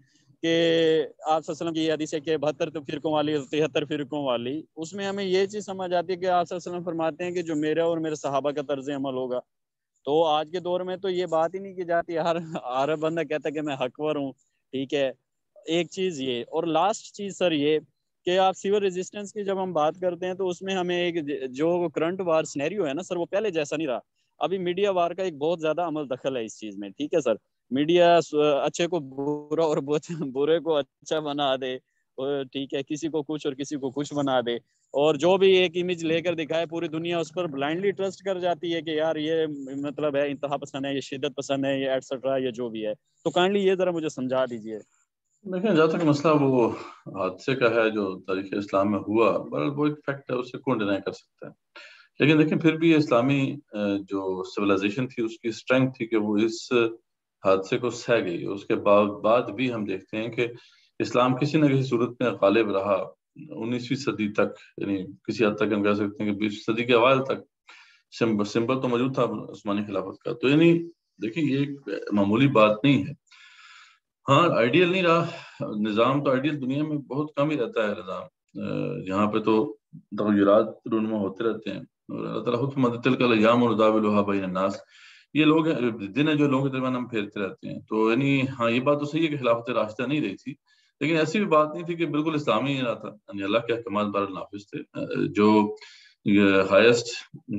कि आप सल्लम की हदीस है कि बहत्तर तो फिरकों वाली तिहत्तर फिरकों वाली उसमें हमें ये चीज़ समझ आती है कि आप सल्लम फरमाते हैं कि जो मेरा और मेरे सहाबा का तर्ज अमल होगा तो आज के दौर में तो ये बात ही नहीं की जाती हर हर बंदा कहता है कि मैं हकवर हूँ ठीक है एक चीज़ ये और लास्ट चीज़ सर ये कि आप सिविल रेजिस्टेंस की जब हम बात करते हैं तो उसमें हमें एक जो करंट वार स्नेरियो है ना सर वो पहले जैसा नहीं रहा अभी मीडिया वार का एक बहुत ज्यादा अमल दखल है इस चीज में ठीक है सर मीडिया अच्छे को बुरा और बुरे को अच्छा बना दे ठीक है किसी को कुछ और किसी को कुछ बना दे और जो भी एक इमेज लेकर दिखाए पूरी दुनिया उस पर ब्लाइंडली ट्रस्ट कर जाती है कि यार ये मतलब है इंतहा पसंद है ये शिदत पसंद है ये एटसेट्रा ये जो भी है तो काइंडली ये जरा मुझे समझा दीजिए देखिए जहाँ तक मसला वो हादसे का है जो तारीख इस्लाम में हुआ बल वो एक फैक्ट है उसे कौन डिनाई कर सकता है लेकिन देखें फिर भी इस्लामी जो सिविलाइजेशन थी उसकी स्ट्रेंथ थी कि वो इस हादसे को सह गई उसके बाद बाद भी हम देखते हैं कि इस्लाम किसी न किसी सूरत में गालिब रहा उन्नीसवीं सदी तक यानी किसी हद तक हम कह सकते हैं कि बीसवीं सदी के अवाल तक सिंबल तो मौजूद था उस्मानी खिलाफत का तो यानी देखिए ये एक मामूली बात नहीं है हाँ आइडियल नहीं रहा निज़ाम तो आइडियल दुनिया में बहुत कम ही रहता है निज़ाम यहाँ पे तो तगैरत रूनमा होते रहते हैं और अल्लाह खुद फरमाते तिल ये लोग दिन है जो लोगों के दरमियान हम फेरते रहते हैं तो यानी हाँ ये बात तो सही है कि खिलाफत रास्ता नहीं रही थी लेकिन ऐसी भी बात नहीं थी कि बिल्कुल इस्लामी नहीं रहा था यानी अल्लाह के अहकाम बार नाफिज थे जो हाइस्ट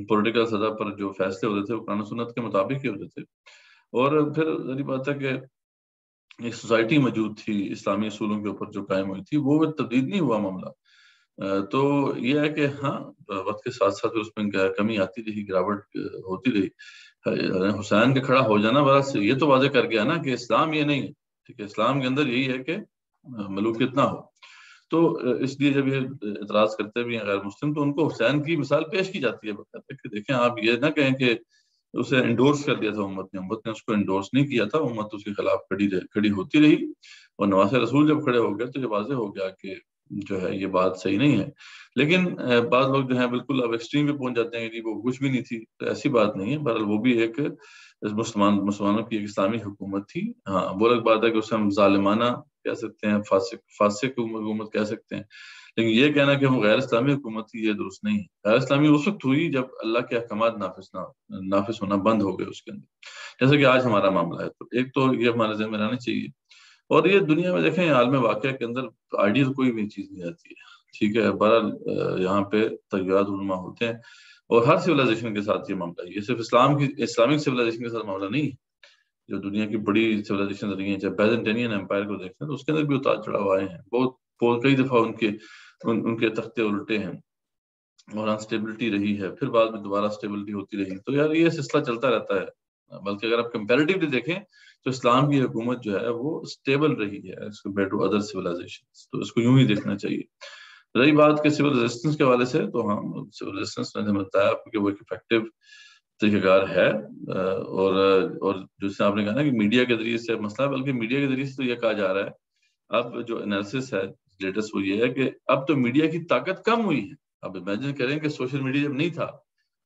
पोलिटिकल सजा पर जो फैसले होते थे वो कुरान सुनत के मुताबिक ही होते थे और फिर यही बात है कि एक सोसाइटी मौजूद थी इस्लामी असूलों के ऊपर जो कायम हुई थी वो तब्दील नहीं हुआ मामला तो ये है कि हाँ वक्त के साथ साथ उसमें कमी आती रही गिरावट होती रही हुसैन के खड़ा हो जाना बस ये तो वाजह कर गया ना कि इस्लाम ये नहीं है ठीक है इस्लाम के अंदर यही है कि मलूक कितना हो तो इसलिए जब ये इतराज करते भी हैं गैर मुस्लिम तो उनको हुसैन की मिसाल पेश की जाती है कि देखें आप ये ना कहें कि उसे इंडोर्स कर दिया था उम्मत ने उम्मत ने उसको इंडोर्स नहीं किया था उम्मत उसके खिलाफ खड़ी खड़ी होती रही और नवाज रसूल जब खड़े हो गए तो ये वाजे हो गया कि जो है ये बात सही नहीं है लेकिन बाद लोग जो है बिल्कुल अब एक्सट्रीम पे पहुंच जाते हैं कि वो कुछ भी नहीं थी तो ऐसी बात नहीं है बहरहाल वो भी एक मुसलमान मुसलमानों की एक इस्लामी हुकूमत थी हाँ वो अलग बात है कि उसे हम जालिमाना कह सकते हैं फासिक फासिक हुकूमत कह सकते हैं लेकिन ये कहना कि वो गैर इस्लामी हुकूमत थी ये दुरुस्त नहीं है गैर इस्लामी उस वक्त हुई जब अल्लाह के अहकाम नाफिस ना नाफिस होना बंद हो गए उसके अंदर जैसे कि आज हमारा मामला है तो एक तो ये हमारे जहन में रहना चाहिए और ये दुनिया में देखें आलम वाक़ के अंदर आइडियल कोई भी चीज़ नहीं आती है ठीक है बहर यहाँ पे तगयात होते हैं और हर सिविलाइजेशन के साथ ये मामला है ये सिर्फ इस्लाम की इस्लामिक सिविलाइजेशन के साथ मामला नहीं है जो दुनिया की बड़ी सिविलाइजेशन रही हैं चाहे बैजेंटेनियन एम्पायर को देखते हैं तो उसके अंदर भी उतार चढ़ाव आए हैं बहुत कई दफ़ा उनके उन, उनके तख्ते उल्टे हैं और अनस्टेबिलिटी रही है फिर बाद में दोबारा स्टेबिलिटी होती रही तो यार ये सिलसिला चलता रहता है बल्कि अगर आप कंपेरेटिवली देखें तो इस्लाम की हुकूमत जो है वो स्टेबल रही है as compare to other civilisation तो इसको यूं ही देखना चाहिए रही बात के सिविल रेजिस्टेंस के हवाले से तो हम सिविल रेजिस्टेंस मैंने बताया आपको वो एक इफेक्टिव तरीकेकार है और और जैसे आपने कहा ना कि मीडिया के जरिए से मसला बल्कि मीडिया के जरिए से तो यह कहा जा रहा है अब जो एनालिसिस है लेटेस्ट वो ये है कि अब तो मीडिया की ताकत कम हुई है अब इमेजिन करें कि सोशल मीडिया जब नहीं था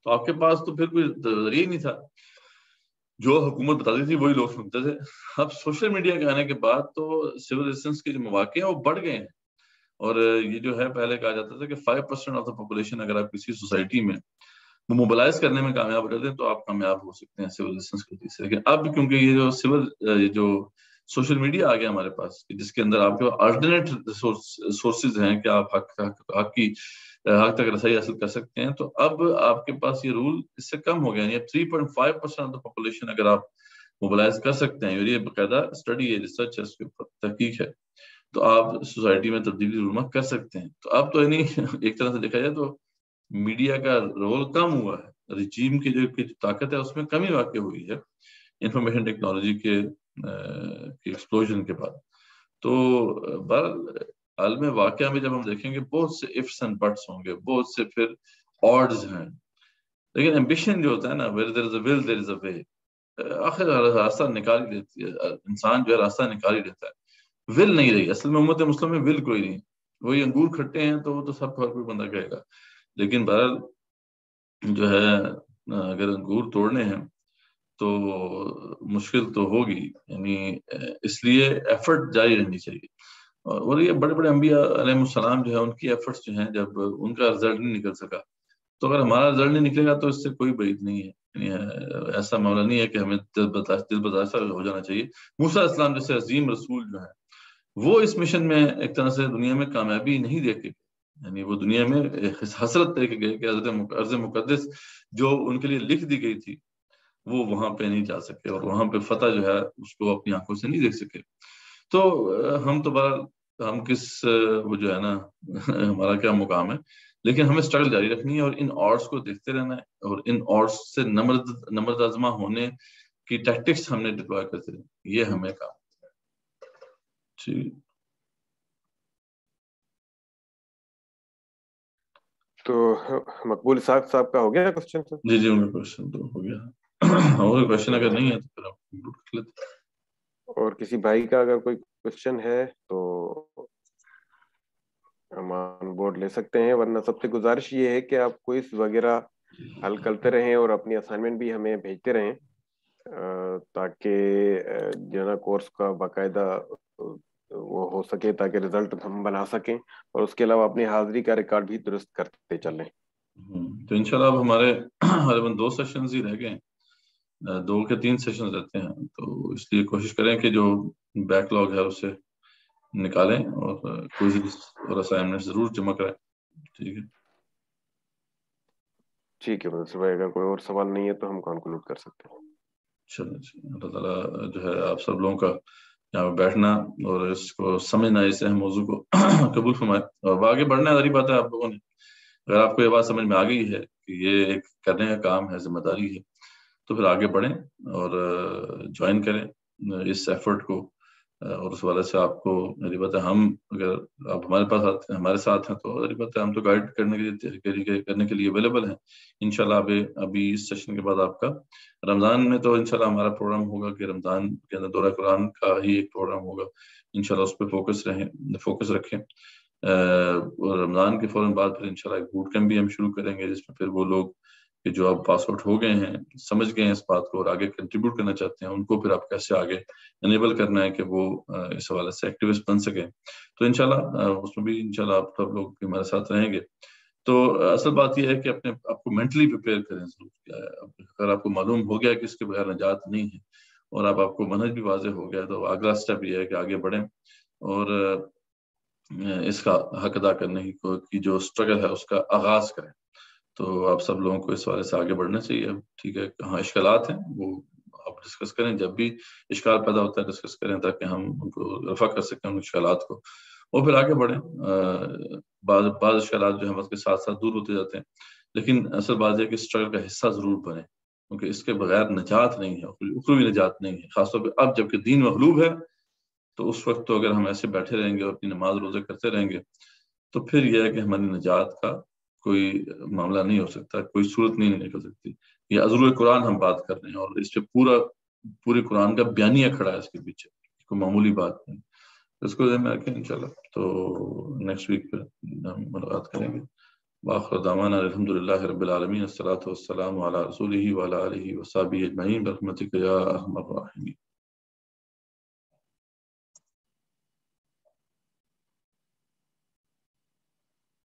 तो आपके पास तो फिर कोई जरिए नहीं था जो हुकूमत बताती थी वही लोग सुनते थे अब सोशल मीडिया के आने के बाद तो सिविल रिसेंस के जो मौाक़े हैं वो बढ़ गए हैं और ये जो है पहले कहा जाता था कि five percent of the population अगर आप किसी सोसाइटी में मोबालाइज करने में कामयाब रहते हैं तो आप कामयाब हो सकते हैं सिविल डिस्टेंस के से लेकिन अब क्योंकि ये जो सिविल ये जो सोशल मीडिया आ गया हमारे पास जिसके अंदर आपके पास अल्टरनेट सोर्सेज हैं कि आप हक हक, हक की हक तक रसाई हासिल कर सकते हैं तो अब आपके पास ये रूल इससे कम हो गया three point five percent of the population अगर आप मोबालाइज कर सकते हैं और ये बाकायदा स्टडी है रिसर्च है उसके ऊपर तहकीक है तो आप सोसाइटी में तब्दीली रूमा कर सकते हैं तो अब तो यानी एक तरह से देखा जाए तो मीडिया का रोल कम हुआ है रिजीम की जो ताकत है उसमें कमी वाकई हुई है इंफॉर्मेशन टेक्नोलॉजी के एक्सप्लोजन के बाद तो बहर अलम वाक़ में जब हम देखेंगे बहुत से इफ्स एंड बट्स होंगे बहुत से फिर ऑर्ड्स हैं लेकिन एम्बिशन जो होता है ना where there is a will there is a way आखिर रास्ता निकाल ही देती है इंसान जो है रास्ता निकाल ही देता है विल नहीं रही असल में उम्मत मुस्लिम में विल कोई नहीं वही अंगूर खट्टे हैं तो वो तो सब हर कोई बंदा कहेगा लेकिन बहरहाल जो है अगर अंगूर तोड़ने हैं तो मुश्किल तो होगी यानी इसलिए एफर्ट जारी रहनी चाहिए और ये बड़े बड़े अम्बिया जो है उनकी एफर्ट्स जो हैं जब उनका रिजल्ट नहीं निकल सका तो अगर हमारा रिजल्ट नहीं निकलेगा तो इससे कोई बरीद नहीं है ऐसा मामला नहीं है कि हमें दिल बताश दिल बताशा हो जाना चाहिए मूसा इस्लाम जैसे अजीम रसूल जो है वो इस मिशन में एक तरह से दुनिया में कामयाबी नहीं देखे यानी वो दुनिया में हसरत तरीके गए कि अर्ज मुकदस जो उनके लिए लिख दी गई थी वो वहां पे नहीं जा सके और वहां पे फतेह जो है उसको अपनी आंखों से नहीं देख सके तो हम तो बड़ा हम किस वो जो है ना हमारा क्या मुकाम है लेकिन हमें स्ट्रगल जारी रखनी है और इन ऑर्ड्स को देखते रहना है और इन ऑर्ड्स से नम्र नम्रदाजमा होने की टैक्टिक्स हमने डिप्लॉय करते रहे ये हम्म। हमें काम ठीक तो मकबूल साहब साहब का हो गया क्वेश्चन जी जी उनका क्वेश्चन तो हो गया और क्वेश्चन अगर नहीं है तो फिर आप लेते हैं और किसी भाई का अगर कोई क्वेश्चन है तो हम ऑन बोर्ड ले सकते हैं वरना सबसे गुजारिश ये है कि आप क्विज वगैरह हल करते रहें और अपनी असाइनमेंट भी हमें भेजते रहें ताकि जो ना कोर्स का बाकायदा वो हो सके ताकि रिजल्ट हम बना सकें और उसके अलावा अपनी हाजिरी का रिकॉर्ड भी दुरुस्त करते चलें हम्म, तो इंशाल्लाह अब हमारे दो सेशन ही रह गए दो के तीन सेशन रहते हैं तो इसलिए कोशिश करें कि जो बैकलॉग है उसे निकालें और क्विज और असाइनमेंट जरूर जमा कराएं ठीक है ठीक है मुदसर भाई अगर कोई और सवाल नहीं है तो हम कॉन्क्लूड कर सकते हैं चलो अल्लाह ताला जो है आप सब लोगों का यहाँ पे बैठना और इसको समझना इस अहम मौजू को कबूल फरमाए और आगे बढ़ना जरूरी बात है आप लोगों ने अगर आपको ये बात समझ में आ गई है कि ये एक करने का काम है जिम्मेदारी है तो फिर आगे बढ़ें और ज्वाइन करें इस एफर्ट को और उस वाले से आपको मेरी बात है हम अगर आप हमारे पास आते हैं हमारे साथ हैं तो मेरी बात है हम तो गाइड करने के लिए करने के लिए अवेलेबल हैं इनशाला अभी अभी इस सेशन के बाद आपका रमज़ान में तो इनशाला हमारा प्रोग्राम होगा कि रमज़ान के अंदर दौरा कुरान का ही एक प्रोग्राम होगा इनशाला उस पर फोकस रहें फोकस रखें रमज़ान के फ़ौर बाद फिर इनशाला एक बूट कैम्प भी हम शुरू करेंगे जिसमें फिर वो लोग कि जो आप पास आउट हो गए हैं समझ गए हैं इस बात को और आगे कंट्रीब्यूट करना चाहते हैं उनको फिर आप कैसे आगे इनेबल करना है कि वो इस हवाले से एक्टिविस्ट बन सके तो इनशाला उसमें भी इनशाला आप सब लोग हमारे साथ रहेंगे तो असल बात यह है कि अपने आपको मेंटली प्रिपेयर करें जरूर अगर आपको मालूम हो गया कि इसके बगैर निजात नहीं है और अब आप आपको मनज भी वाजे हो गया तो अगला स्टेप ये है कि आगे बढ़ें और इसका हक अदा करने की जो स्ट्रगल है उसका आगाज करें तो आप सब लोगों को इस वाले से आगे बढ़ना चाहिए ठीक है हाँ इश्काल हैं वो आप डिस्कस करें जब भी इश्काल पैदा होता है डिस्कस करें ताकि हम उनको रफा कर सकें उन इश्काल को और फिर आगे बढ़ें बाद इश्काल जो है उसके साथ साथ दूर होते जाते हैं लेकिन असल बात यह कि स्ट्रगल का हिस्सा ज़रूर बने क्योंकि इसके बगैर नजात नहीं है उखरूवी नजात नहीं है खासतौर पर अब जबकि दीन मखलूब है तो उस वक्त तो अगर हम ऐसे बैठे रहेंगे और अपनी नमाज रोज़े करते रहेंगे तो फिर यह है कि हमारी नजात का कोई मामला नहीं हो सकता कोई सूरत नहीं निकल सकती ये अजर कुरान हम बात कर रहे हैं और इस पर पूरा पूरे कुरान का बयानिया खड़ा है इसके पीछे कोई मामूली बात नहीं इसको जहन में तो नेक्स्ट वीक पर हम मुलाकात करेंगे बाखर दामान अलहमदिल्ला वसलम रसूल वसाबी अजमीन रहमत